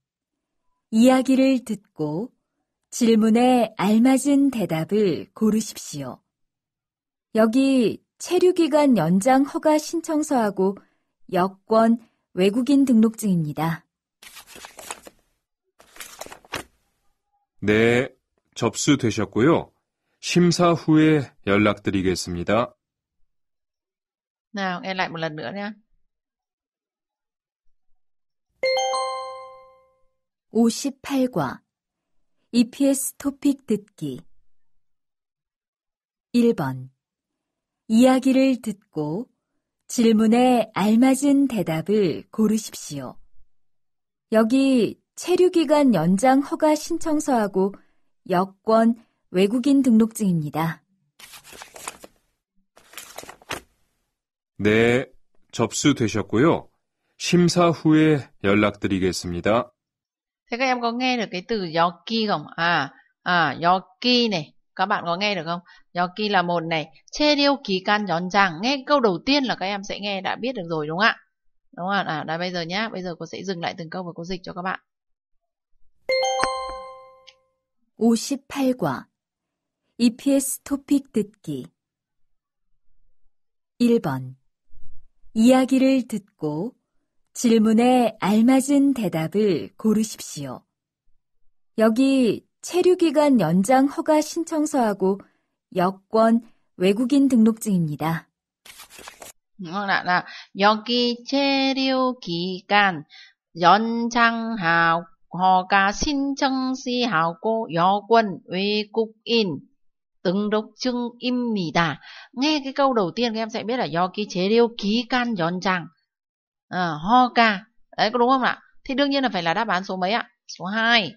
이야기를 듣고 질문에 알맞은 대답을 고르십시오. 여기 체류기간 연장 허가 신청서하고 여권 외국인 등록증입니다. 네, 접수되셨고요. 심사 후에 연락드리겠습니다. Nào, nghe lại một lần nữa nha. 58과 EPS 토픽 듣기 1번 이야기를 듣고 질문에 알맞은 대답을 고르십시오. 여기 체류기간 연장 허가 신청서하고 여권 외국인 등록증입니다. 네, 접수되셨고요. 심사 후에 연락드리겠습니다. Thế các em có nghe được cái từ yoki không? À, à yoki này, các bạn có nghe được không? Yoki là một này, che điêu kỳ can nhón chàng. Nghe câu đầu tiên là các em sẽ nghe đã biết được rồi đúng không ạ? Đúng không ạ? À, đây bây giờ nhá, bây giờ cô sẽ dừng lại từng câu và cô dịch cho các bạn. 58과 EPS 토픽 듣기 1번 이야기를 듣고 질문에 알맞은 대답을 고르십시오. 여기 체류기간 연장 허가 신청서하고 여권 외국인 등록증입니다. 어라 네, 그러니까 여기 체류기간 연장 허가 신청시하고 여권 외국인 등록증입니다. Nghe cái câu đầu tiên các em sẽ biết là do cái chế à, ho ca đấy có đúng không ạ thì đương nhiên là phải là đáp án số mấy ạ số hai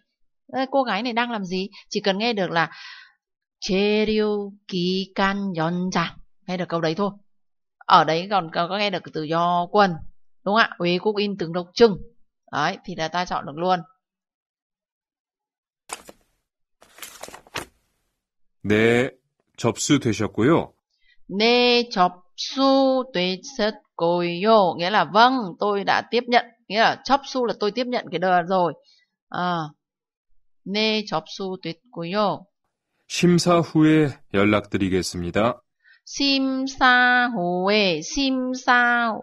cô gái này đang làm gì chỉ cần nghe được là cherio kikan yonja nghe được câu đấy thôi ở đấy còn có nghe được từ do quân đúng không ạ uế quốc in từng độc trưng đấy thì là ta chọn được luôn 네, 접수되셨고요. 네, 접수되셨 Côi yo nghĩa là vâng, tôi đã tiếp nhận, nghĩa là chóp su là tôi tiếp nhận cái đơn rồi. À, 네, 접수됐고요. huê, 후에 연락드리겠습니다. 심사 후에 심사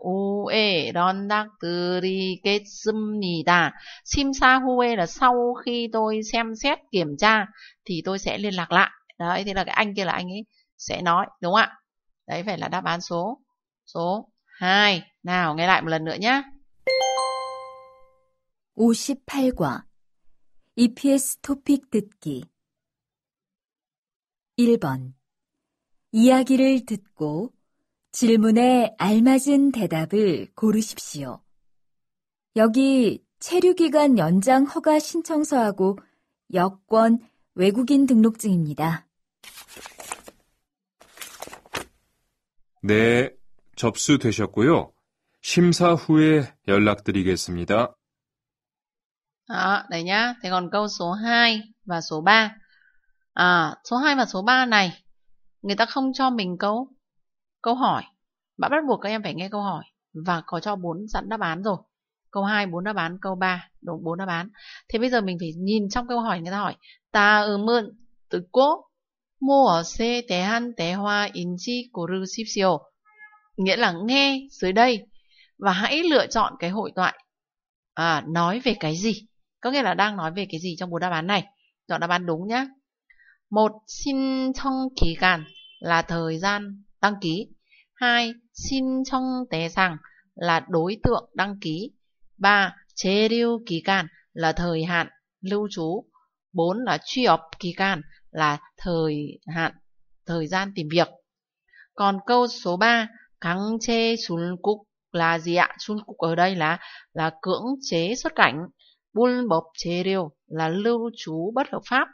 후에 연락드리겠습니다. 심사 huê là sau khi tôi xem xét kiểm tra thì tôi sẽ liên lạc lại. Đấy, thế là cái anh kia là anh ấy sẽ nói, đúng không ạ? Đấy phải là đáp án số số h Nào, nghe lại một lần nữa nhé. 58과 EPS 토픽 듣기 1번 이야기를 듣고 질문에 알맞은 대답을 고르십시오. 여기 체류기간 연장 허가 신청서하고 여권 외국인 등록증입니다. 네, 접수되셨고요. 심사 후에 연락드리겠습니다. Đó, đấy nhá. Thế còn câu số 2 và số 3. À, số 2 và số 3 này, người ta không cho mình câu câu hỏi. Bạn bắt buộc các em phải nghe câu hỏi và có cho bốn sẵn đáp án rồi. Câu 2 bốn đáp án, câu 3 đúng bốn đáp án. Thế bây giờ mình phải nhìn trong câu hỏi người ta hỏi ta ở ở mượn từ cố mua 음은 듣고 무엇에 대한 대화인지 siêu nghĩa là nghe dưới đây và hãy lựa chọn cái hội thoại à, nói về cái gì có nghĩa là đang nói về cái gì trong bốn đáp án này chọn đáp án đúng nhé một xin trong kỳ cản là thời gian đăng ký hai xin trong tế rằng là đối tượng đăng ký ba chế lưu kỳ cản là thời hạn lưu trú bốn là truy học kỳ cản là thời hạn thời gian tìm việc còn câu số 3 kháng chế xuân cục là gì ạ? Xuân cục ở đây là là cưỡng chế xuất cảnh. Buôn bọc chế điều là lưu trú bất hợp pháp.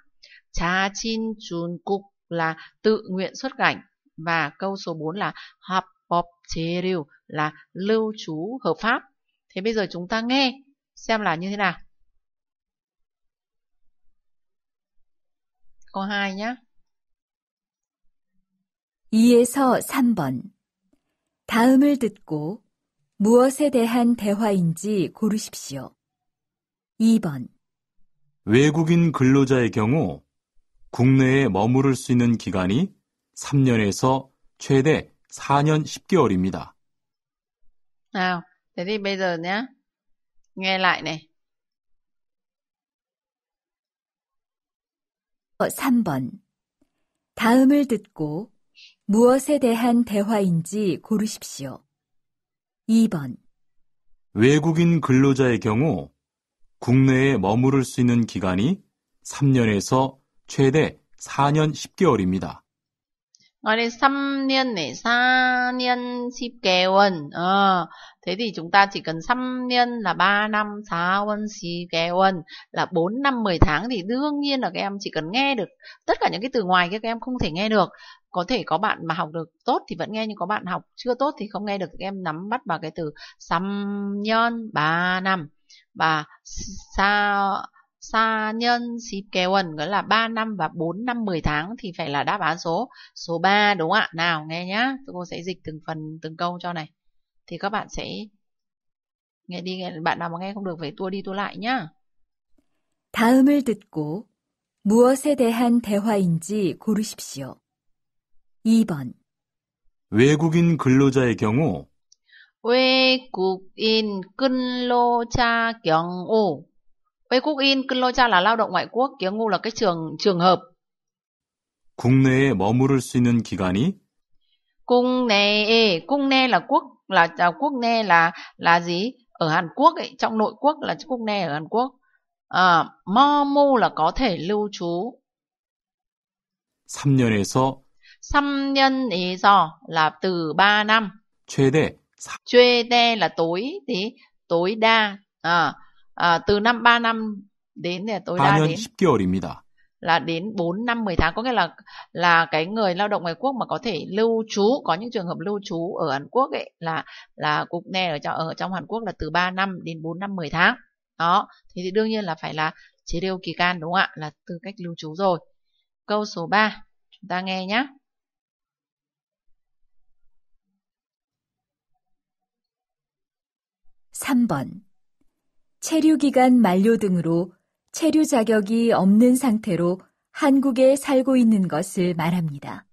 Cha chin chuồn cục là tự nguyện xuất cảnh. Và câu số 4 là hợp bọc chế điều là lưu trú hợp pháp. Thế bây giờ chúng ta nghe xem là như thế nào. Câu 2 nhé. 2에서 3번 다음을 듣고 무엇에 대한 대화인지 고르십시오. 2번. 외국인 근로자의 경우 국내에 머무를 수 있는 기간이 3년에서 최대 4년 10개월입니다. Nào, thế thì b 3번. 어, 다음을 듣고 무엇에 대한 대화인지 고르십시오. 2번. 외국인 근로자의 경우 국내에 머무를 수 있는 기간이 3년에서 최대 4년 10개월입니다. Ở đây 3년 này, 4년 10개월. À, thế thì chúng ta chỉ cần 3년 là 3 năm, 4년 10개월 là 4 năm 10 tháng thì đương nhiên là các em chỉ cần nghe được tất cả những cái từ ngoài kia các em không thể nghe được. có thể có bạn mà học được tốt thì vẫn nghe nhưng có bạn học chưa tốt thì không nghe được em nắm bắt vào cái từ xăm nhân ba năm và sa sa nhân si kèo quần nghĩa là 3 năm và 4 năm 10 tháng thì phải là đáp án số số 3 đúng không ạ? Nào nghe nhá, cô sẽ dịch từng phần từng câu cho này. Thì các bạn sẽ nghe đi nghe bạn nào mà nghe không được phải tua đi tua lại nhá. 다음을 듣고 무엇에 대한 대화인지 고르십시오. 2번 외국인 근로자의 경우 외국인 근로자 경우 외국인 근로자 là lao động ngoại quốc, 경우 là cái trường trường hợp. 국내에 머무를 수 있는 기간이 국내에 국내 là quốc là à, quốc 국내 là là gì? Ở Hàn Quốc ấy, trong nội quốc là quốc 국내 ở Hàn Quốc. À, 머무 là có thể lưu trú. 3년에서 3 ý do là từ 3 năm. 최대 최대 là tối thì tối đa à, à, từ năm 3 năm đến là tối đa đến 10개월입니다. là đến 4 năm 10 tháng có nghĩa là là cái người lao động ngoài quốc mà có thể lưu trú có những trường hợp lưu trú ở Hàn Quốc ấy là là cục nè ở trong ở trong Hàn Quốc là từ 3 năm đến 4 năm 10 tháng. Đó, thế thì đương nhiên là phải là chế điều kỳ can đúng không ạ? Là tư cách lưu trú rồi. Câu số 3 chúng ta nghe nhé. 3번. 체류기간 만료 등으로 체류 자격이 없는 상태로 한국에 살고 있는 것을 말합니다.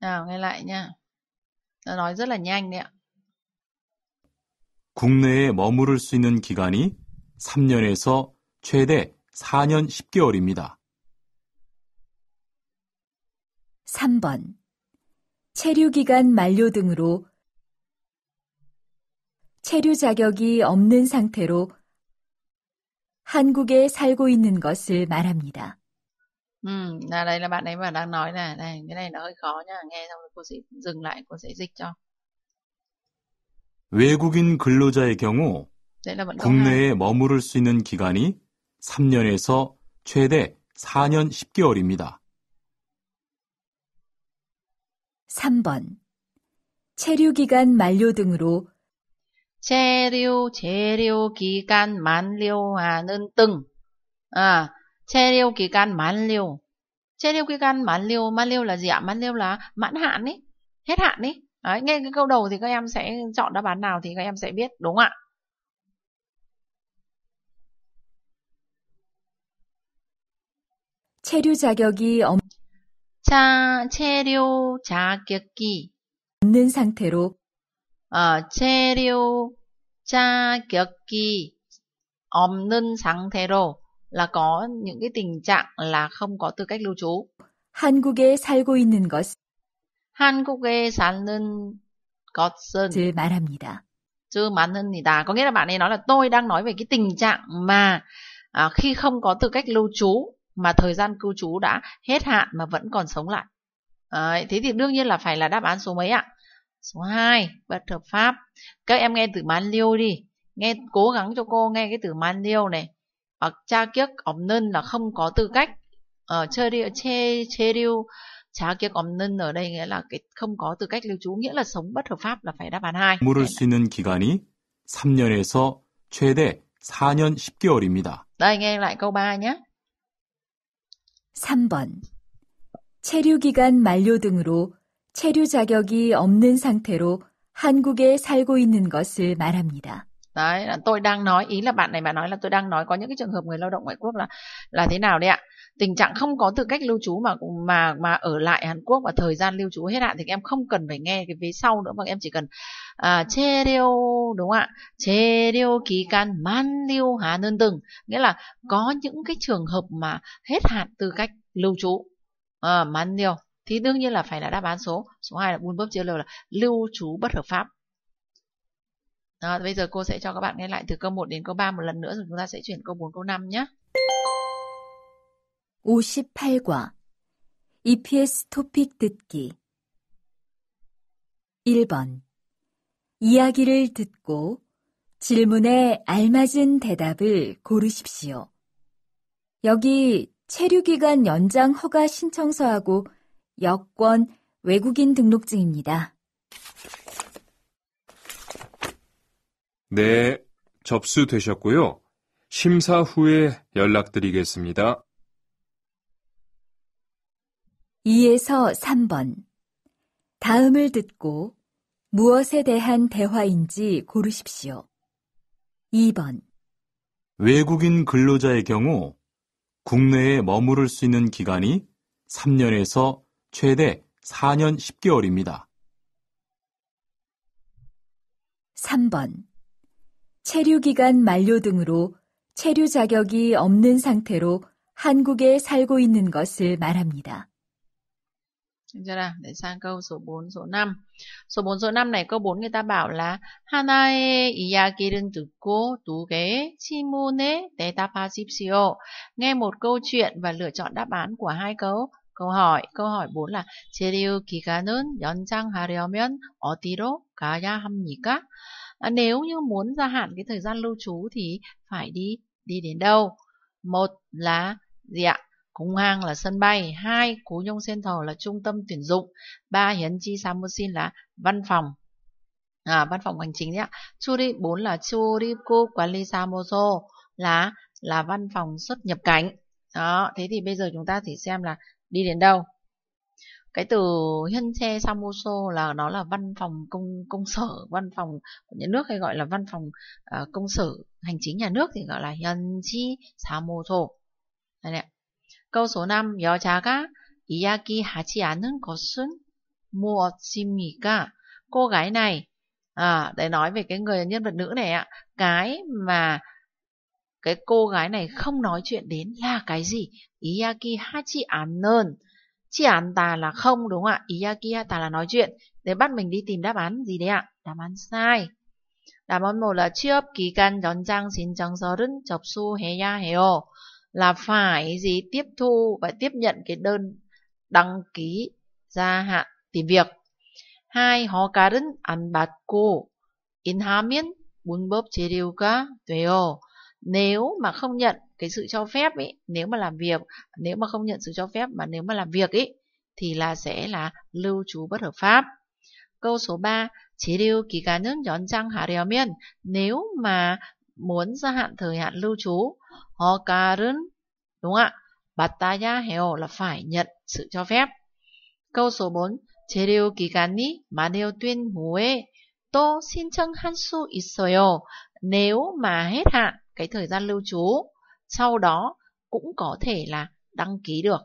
n nghe lại nha. Nó nói rất là nhanh đấy ạ. 국내에 머무를 수 있는 기간이 3년에서 최대 4년 10개월입니다. 3번. 체류기간 만료 등으로 체류 자격이 없는 상태로 한국에 살고 있는 것을 말합니다. 음, là đây là bạn ấy mà đang nói là này, cái này nó hơi khó nha, nghe xong rồi cô sẽ dừng lại, cô sẽ dịch cho. 외국인 근로자의 경우 국내에 머무를 수 있는 기간이 3년에서 최대 4년 10개월입니다. 3번 체류기간 만료 등으로 체류, 체류기간 만료하는 등 아, 체류기간 만료 체류기간 만료, 만료 là gì ạ? 만료 mãn hạn ấy, hết hạn ấy Đấy, nghe cái câu đầu thì các em sẽ chọn đáp án nào thì các em sẽ biết đúng không ạ? 체류 자격이 없... 차, 체류 자격이 없는 상태로 어, 체류 자격이 없는 상태로 là có những cái tình trạng là không có tư cách lưu trú. 한국에 살고 있는 것 한국에 사는 것은 즉 말합니다. 즉 맞습니다. Có nghĩa là bạn ấy nói là tôi đang nói về cái tình trạng mà à, khi không có tư cách lưu trú mà thời gian cư trú đã hết hạn mà vẫn còn sống lại. Đấy, thế thì đương nhiên là phải là đáp án số mấy ạ? Số 2, bất hợp pháp. Các em nghe từ man liêu đi. Nghe cố gắng cho cô nghe cái từ man liêu này. Hoặc cha kiếc ổng nân là không có tư cách. Ở ờ, chê điêu, chê, chê điêu, cha kiếc ổng nân ở đây nghĩa là cái không có tư cách lưu trú nghĩa là sống bất hợp pháp là phải đáp án 2. 물을 수 있는 기간이 3년에서 최대 4년 10개월입니다. Đây nghe lại câu 3 nhé. 3번. 체류기간 만료 등으로 체류 자격이 없는 상태로 한국에 살고 있는 것을 말합니다. Đấy, là tôi đang nói ý là bạn này mà nói là tôi đang nói có những cái trường hợp người lao động ngoại quốc là là thế nào đấy ạ? Tình trạng không có tư cách lưu trú mà mà mà ở lại Hàn Quốc và thời gian lưu trú hết hạn thì em không cần phải nghe cái vế sau nữa mà em chỉ cần à, 체류 đúng không ạ? 체류 hà 만료하는 từng nghĩa là có những cái trường hợp mà hết hạn tư cách lưu trú à, 만료 thì đương nhiên là phải là đáp án số số 2 là buôn bulbub chia là lưu trú bất hợp pháp. Đó, bây giờ cô sẽ cho các bạn nghe lại từ câu 1 đến câu 3 một lần nữa rồi chúng ta sẽ chuyển câu 4 câu 5 nhé. 58과 EPS 토픽 듣기 1번 이야기를 듣고 질문에 알맞은 대답을 고르십시오. 여기 체류기간 연장 허가 신청서하고 여권 외국인 등록증입니다. 네, 접수되셨고요. 심사 후에 연락드리겠습니다. 2에서 3번. 다음을 듣고 무엇에 대한 대화인지 고르십시오. 2번. 외국인 근로자의 경우 국내에 머무를 수 있는 기간이 3년에서 최대 4년 10개월입니다. 3번. 체류기간 만료 등으로 체류 자격이 없는 상태로 한국에 살고 있는 것을 말합니다. Được chưa nào? Để sang câu số 4, số 5. Số 4, số 5 này câu 4 người ta bảo là 하나의 이야기를 듣고 두 개의 질문에 대답하십시오. Nghe một câu chuyện và lựa chọn đáp án của hai câu câu hỏi. Câu hỏi 4 là 재료 기간은 연장하려면 어디로 가야 합니까? nếu như muốn gia hạn cái thời gian lưu trú thì phải đi đi đến đâu? Một là gì ạ? Cung hang là sân bay, hai Cú Nhông Center là trung tâm tuyển dụng, ba Hiến Chi Samusin là văn phòng. À, văn phòng hành chính nhé Churi 4 là Churiku quản lý Samoso là là văn phòng xuất nhập cảnh. Đó, thế thì bây giờ chúng ta thì xem là đi đến đâu. Cái từ hiến che samoso là nó là văn phòng công công sở, văn phòng của nhà nước hay gọi là văn phòng uh, công sở hành chính nhà nước thì gọi là hiến chi samuso. Đây này câu số 교소남 여자가 이야기하지 않은 것은 무엇입니까? Cô gái này, à, để nói về cái người nhân vật nữ này ạ, cái mà cái cô gái này không nói chuyện đến là cái gì? Iyaki hachi anon. Chi án tà là không đúng không ạ? Iyaki tà là nói chuyện. Để bắt mình đi tìm đáp án gì đấy ạ? Đáp án sai. Đáp án một là kỳ xin 취업 기간 연장 신청서는 ya heo là phải gì tiếp thu và tiếp nhận cái đơn đăng ký gia hạn tìm việc. Hai, họ cá cô 허가는 안 받고 인하면 문법 재료가 돼요. Nếu mà không nhận cái sự cho phép ấy, nếu mà làm việc, nếu mà không nhận sự cho phép mà nếu mà làm việc ấy thì là sẽ là lưu trú bất hợp pháp. Câu số 3, Hà 기간은 연장하려면 nếu mà muốn gia hạn thời hạn lưu trú ho karun đúng ạ bataya heo là phải nhận sự cho phép câu số 4 재료 기간이 만료된 후에 또 신청할 수 있어요. Nếu mà hết hạn cái thời gian lưu trú, sau đó cũng có thể là đăng ký được.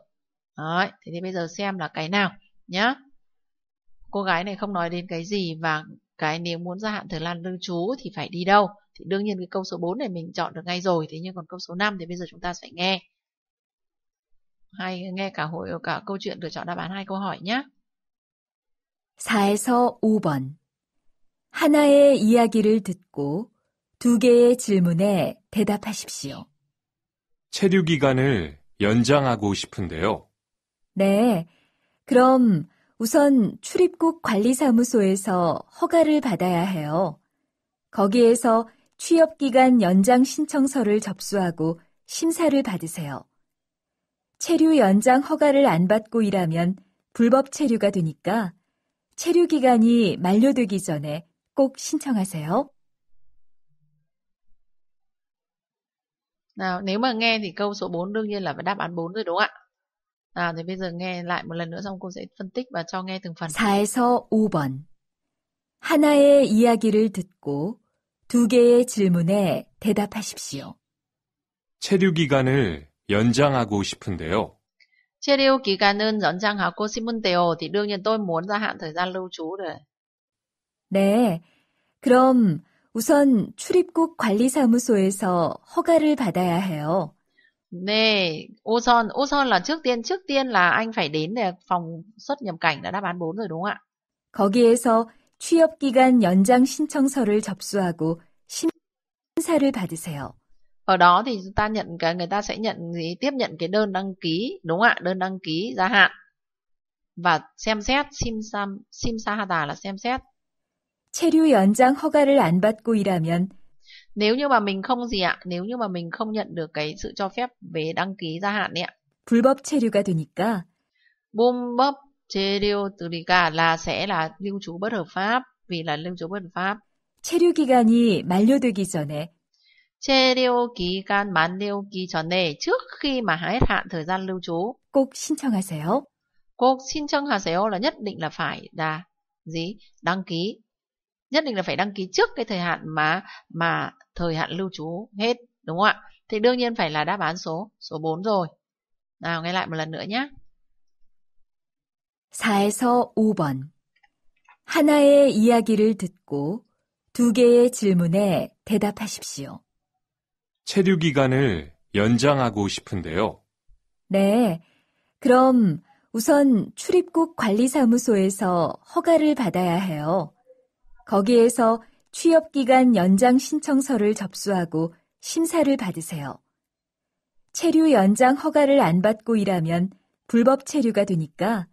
Đấy, thế thì bây giờ xem là cái nào nhá. Cô gái này không nói đến cái gì và cái nếu muốn gia hạn thời gian lưu trú thì phải đi đâu? Thì đương nhiên cái câu số 4 này mình chọn được ngay rồi. Thế nhưng còn câu số 5 thì bây giờ chúng ta sẽ nghe. Hay nghe cả hội cả câu chuyện lựa chọn đáp án hai câu hỏi nhé. 4에서 5번. 하나의 이야기를 듣고 두 개의 질문에 대답하십시오. 체류 기간을 연장하고 싶은데요. 네. 그럼 우선 출입국 관리사무소에서 허가를 받아야 해요. 거기에서 취업기간 연장 신청서를 접수하고 심사를 받으세요. 체류 연장 허가를 안 받고 일하면 불법 체류가 되니까 체류 기간이 만료되기 전에 꼭 신청하세요. Nào, nếu mà nghe thì câu số 4 đương nhiên là phải đáp án 4 rồi đúng không ạ? À, thì bây giờ nghe lại một lần nữa xong cô sẽ phân tích và cho nghe từng phần. 4에서 5번. 하나의 이야기를 듣고 두 개의 질문에 대답하십시오. 체류 기간을 연장하고 싶은데요. 체류 기간은 연장하고 싶은데요. Thì đương nhiên tôi muốn gia hạn thời gian lưu trú rồi. 네. 그럼 우선 출입국 관리사무소에서 허가를 받아야 해요. 네, 우선 우선 là trước tiên trước tiên là anh phải đến phòng xuất nhập cảnh đã đáp án 4 rồi đúng không ạ? 거기에서 취업기간 연장 신청서를 접수하고 심사를 받으세요. Ở đó thì chúng ta nhận cái người ta sẽ nhận gì tiếp nhận cái đơn đăng ký đúng ạ đơn đăng ký gia hạn và xem xét sim sam sim sahada là xem xét. 체류 연장 허가를 안 받고 일하면 nếu như mà mình không gì ạ nếu như mà mình không nhận được cái sự cho phép về đăng ký gia hạn ấy ạ. 불법 체류가 되니까 봄법 재료 들이가 là sẽ là lưu trú bất hợp pháp vì là lưu trú bất hợp pháp. 체류 기간이 만료되기 전에 체류 기간 만료기 전에 trước khi mà hết hạn thời gian lưu trú 꼭 신청하세요. 꼭 신청하세요 là nhất định là phải là gì? đăng ký. Nhất định là phải đăng ký trước cái thời hạn mà mà thời hạn lưu trú hết, đúng không ạ? Thì đương nhiên phải là đáp án số số 4 rồi. Nào nghe lại một lần nữa nhé. 4에서 5번. 하나의 이야기를 듣고 두 개의 질문에 대답하십시오. 체류 기간을 연장하고 싶은데요. 네. 그럼 우선 출입국 관리사무소에서 허가를 받아야 해요. 거기에서 취업기간 연장 신청서를 접수하고 심사를 받으세요. 체류 연장 허가를 안 받고 일하면 불법 체류가 되니까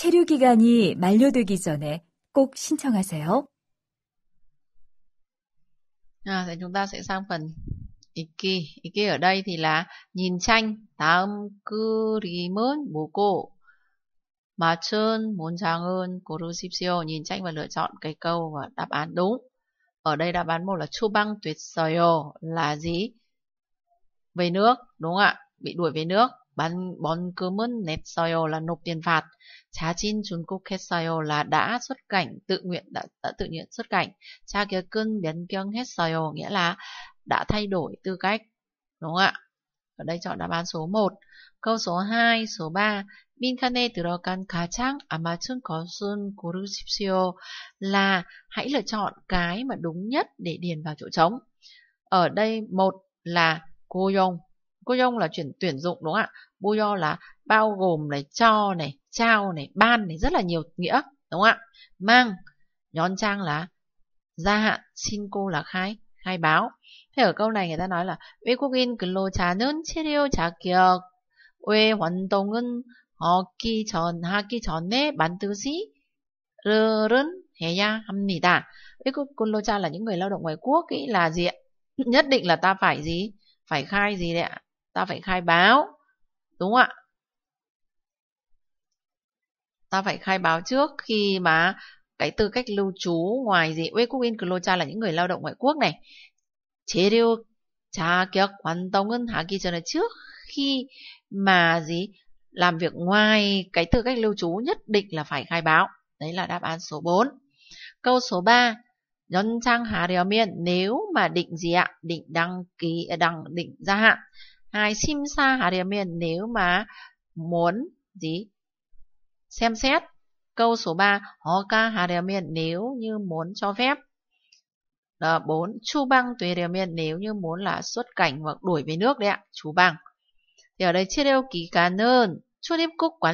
체류 기간이 만료되기 전에 꼭 신청하세요. À, thì chúng ta sẽ sang phần iki. Iki ở đây thì là nhìn tranh. 다음 그림은 뭐고? 맞춘 문장은 고르십시오. Nhìn tranh và lựa chọn cái câu và đáp án đúng. Ở đây đáp án một là chu băng tuyệt sòyo là gì? Về nước, đúng không ạ? Bị đuổi về nước. 먼그은 냈어요 là nộp tiền phạt. cha 자진 준국했어요 là đã xuất cảnh, tự nguyện đã, đã tự nguyện xuất cảnh. cha kia cưng hết 변경했어요 nghĩa là đã thay đổi tư cách. Đúng không ạ? Ở đây chọn đáp án số 1. Câu số 2, số 3. 빈칸에 들어간 가장 아마춘 것은 고르십시오 là hãy lựa chọn cái mà đúng nhất để điền vào chỗ trống. Ở đây một là 고용 Bouillon là chuyển tuyển dụng đúng không ạ? Bouillon là bao gồm này, cho này, trao này, ban này, rất là nhiều nghĩa đúng không ạ? Mang, nhón trang là gia hạn, xin cô là khai, khai báo. Thế ở câu này người ta nói là 외국인 근로자는 치료 자격 외 활동은 얻기 전 하기 전에 만드시 르른 해야 합니다. 외국 근로자 là những người lao động ngoài quốc ý là gì ạ? Nhất định là ta phải gì? Phải khai gì đấy ạ? ta phải khai báo đúng không ạ ta phải khai báo trước khi mà cái tư cách lưu trú ngoài gì 외국인 근로자 là những người lao động ngoại quốc này chế điều quan ngân hà 관동은 하기 전에 trước khi mà gì làm việc ngoài cái tư cách lưu trú nhất định là phải khai báo đấy là đáp án số 4 câu số 3 miên nếu mà định gì ạ định đăng ký à, đăng định gia hạn hai 심사하려면 nếu mà muốn gì xem xét câu số 3 허가하려면 nếu như muốn cho phép đó, 4. Chu băng tuyệt nếu như muốn là xuất cảnh hoặc đuổi về nước đấy ạ. Chú băng. Thì ở đây chia đều ký cá nơn. 출입국 cá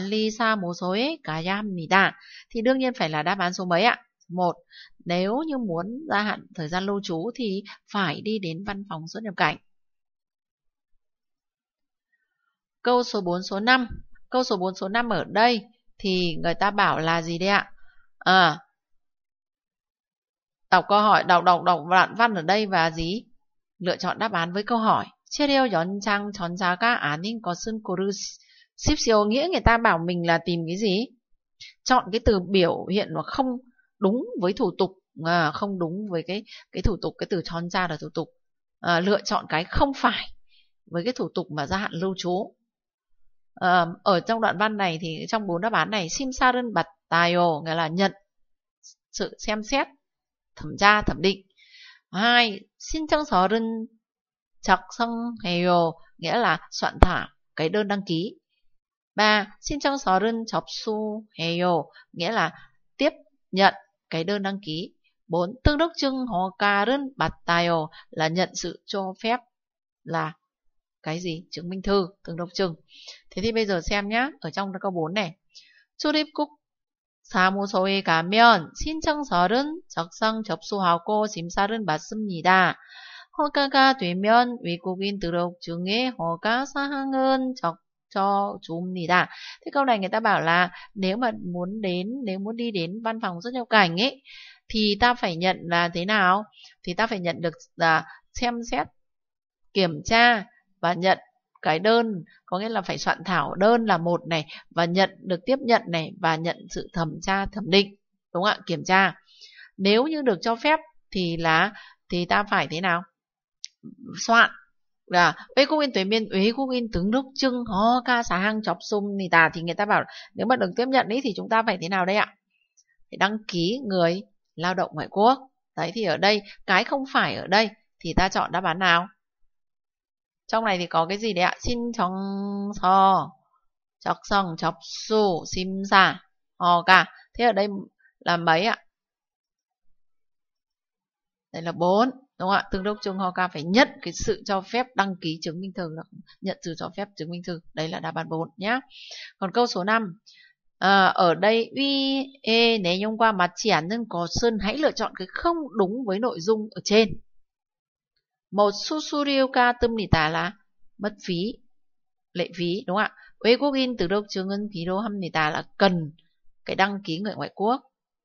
모소에 가야 합니다. Thì đương nhiên phải là đáp án số mấy ạ? Một, nếu như muốn gia hạn thời gian lưu trú thì phải đi đến văn phòng xuất nhập cảnh. Câu số 4 số 5. Câu số 4 số 5 ở đây thì người ta bảo là gì đấy ạ? À, đọc câu hỏi, đọc đọc đọc đoạn văn ở đây và gì? Lựa chọn đáp án với câu hỏi. giá 체류 연장 전자가 아닌 것은 고르십시오. Nghĩa người ta bảo mình là tìm cái gì? Chọn cái từ biểu hiện mà không đúng với thủ tục, à, không đúng với cái cái thủ tục, cái từ chọn ra là thủ tục. À, lựa chọn cái không phải với cái thủ tục mà gia hạn lưu trú à, ở trong đoạn văn này thì trong bốn đáp án này simsarin bật tài ồ nghĩa là nhận sự xem xét thẩm tra thẩm định hai xin trăng sở đơn chọc sông heo nghĩa là soạn thảo cái đơn đăng ký ba xin trăng sở đơn chọc su heo nghĩa là tiếp nhận cái đơn đăng ký bốn tương đốc trưng hò ca đơn bạt tài là nhận sự cho phép là cái gì chứng minh thư tương đương chừng thế thì bây giờ xem nhá ở trong câu bốn này 출입국 사무소에 가면 신청서는 적성 접수하고 심사를 받습니다. 허가가 되면 외국인 등록 중에 허가 사항은 적 cho 줍니다. Thế câu này người ta bảo là nếu mà muốn đến, nếu muốn đi đến văn phòng xuất nhập cảnh ấy thì ta phải nhận là thế nào? Thì ta phải nhận được là xem xét, kiểm tra và nhận cái đơn có nghĩa là phải soạn thảo đơn là một này và nhận được tiếp nhận này và nhận sự thẩm tra thẩm định đúng không ạ kiểm tra nếu như được cho phép thì là thì ta phải thế nào soạn là với quốc in tuyển biên ủy quốc in tướng đúc trưng ho ca xà hăng chọc sung thì tà thì người ta bảo nếu mà được tiếp nhận ấy thì chúng ta phải thế nào đây ạ phải đăng ký người lao động ngoại quốc đấy thì ở đây cái không phải ở đây thì ta chọn đáp án nào trong này thì có cái gì đấy ạ? xin chọc 신청서, 적성, 접수, 심사, 어가. Thế ở đây là mấy ạ? Đây là bốn đúng không ạ? Tương đốc trường Hoka phải nhận cái sự cho phép đăng ký chứng minh thư, nhận sự cho phép chứng minh thư. Đấy là đáp án 4 nhé. Còn câu số 5. À, ờ, ở đây uy ê né nhông qua mặt chỉ nên có sơn hãy lựa chọn cái không đúng với nội dung ở trên một susurioka tâm nì tả là mất phí lệ phí đúng không ạ quốc in từ đâu ngân phí 외국인 등록 nì 필요합니다 là cần cái đăng ký người ngoại quốc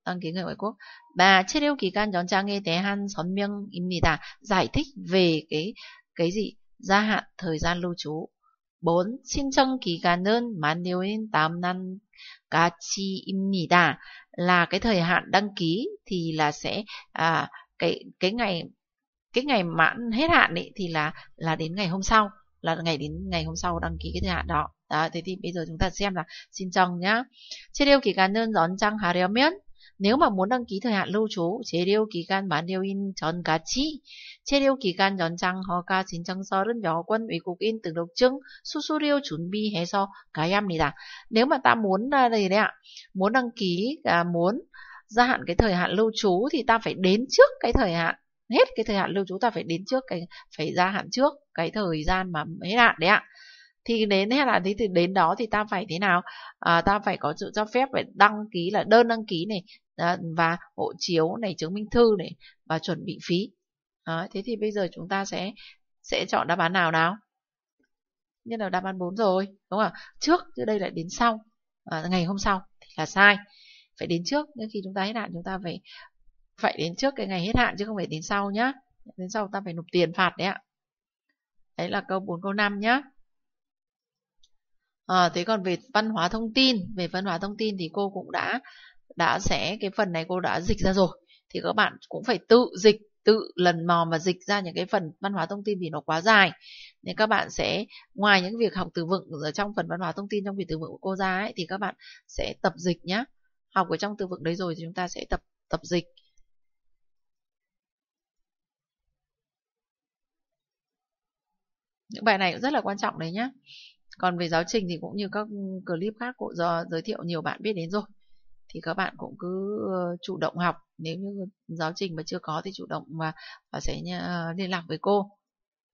đăng ký người ngoại quốc và xóm miêng im nì 설명입니다 giải thích về cái cái gì gia hạn thời gian lưu trú 4. 신청 기간은 만 년인 tám năm 까지입니다. Là cái thời hạn đăng ký thì là sẽ à, cái cái ngày cái ngày mãn hết hạn ấy thì là là đến ngày hôm sau là ngày đến ngày hôm sau đăng ký cái thời hạn đó. đó thế thì bây giờ chúng ta xem là xin chồng nhá. 체류 기간은 연장하려면 nếu mà muốn đăng ký thời hạn lưu trú kỳ kỳ in chi trăng họ ca xin đơn quân 체류 기간 만료인 전까지 체류 기간 su 허가 신청서는 여권 외국인 등록증 수수료 준비해서 가야 합니다. Nếu mà ta muốn đây đấy ạ, muốn đăng ký à, muốn gia hạn cái thời hạn lưu trú thì ta phải đến trước cái thời hạn hết cái thời hạn lưu trú ta phải đến trước cái phải gia hạn trước cái thời gian mà hết hạn đấy ạ thì đến hết hạn thì từ đến đó thì ta phải thế nào à, ta phải có sự cho phép phải đăng ký là đơn đăng ký này à, và hộ chiếu này chứng minh thư này và chuẩn bị phí à, thế thì bây giờ chúng ta sẽ sẽ chọn đáp án nào nào như là đáp án 4 rồi đúng không ạ trước chứ đây lại đến sau à, ngày hôm sau thì là sai phải đến trước nhưng khi chúng ta hết hạn chúng ta phải phải đến trước cái ngày hết hạn chứ không phải đến sau nhá đến sau ta phải nộp tiền phạt đấy ạ đấy là câu 4 câu 5 nhá à, thế còn về văn hóa thông tin về văn hóa thông tin thì cô cũng đã đã sẽ cái phần này cô đã dịch ra rồi thì các bạn cũng phải tự dịch tự lần mò mà dịch ra những cái phần văn hóa thông tin vì nó quá dài nên các bạn sẽ ngoài những việc học từ vựng ở trong phần văn hóa thông tin trong việc từ vựng của cô ra ấy, thì các bạn sẽ tập dịch nhá học ở trong từ vựng đấy rồi thì chúng ta sẽ tập tập dịch những bài này cũng rất là quan trọng đấy nhá còn về giáo trình thì cũng như các clip khác của do giới thiệu nhiều bạn biết đến rồi thì các bạn cũng cứ ờ, chủ động học nếu như giáo trình mà chưa có thì chủ động và và sẽ à, liên lạc với cô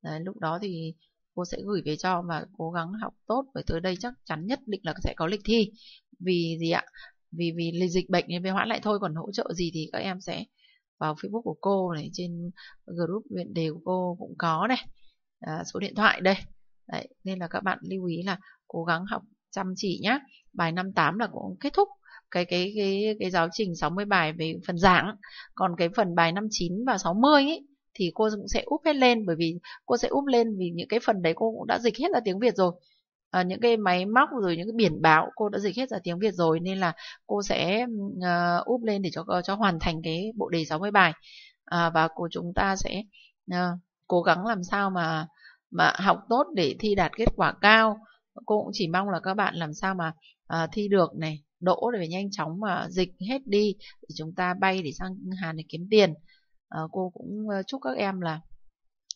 Đấy, lúc đó thì cô sẽ gửi về cho và cố gắng học tốt bởi tới đây chắc chắn nhất định là sẽ có lịch thi vì gì ạ vì vì lịch dịch bệnh nên mới hoãn lại thôi còn hỗ trợ gì thì các em sẽ vào facebook của cô này trên group luyện đề của cô cũng có này à, số điện thoại đây. Đấy, nên là các bạn lưu ý là cố gắng học chăm chỉ nhé. Bài 58 là cũng kết thúc cái cái cái cái giáo trình 60 bài về phần giảng. Còn cái phần bài 59 và 60 ấy thì cô cũng sẽ úp hết lên bởi vì cô sẽ úp lên vì những cái phần đấy cô cũng đã dịch hết ra tiếng Việt rồi. À, những cái máy móc rồi những cái biển báo cô đã dịch hết ra tiếng Việt rồi nên là cô sẽ uh, úp lên để cho cho hoàn thành cái bộ đề 60 bài. À, và cô chúng ta sẽ uh, cố gắng làm sao mà mà học tốt để thi đạt kết quả cao cô cũng chỉ mong là các bạn làm sao mà à, thi được này đỗ để nhanh chóng mà dịch hết đi để chúng ta bay để sang Hàn để kiếm tiền à, cô cũng à, chúc các em là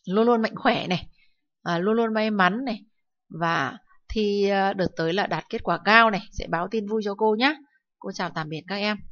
luôn luôn mạnh khỏe này à, luôn luôn may mắn này và thi à, đợt tới là đạt kết quả cao này sẽ báo tin vui cho cô nhé cô chào tạm biệt các em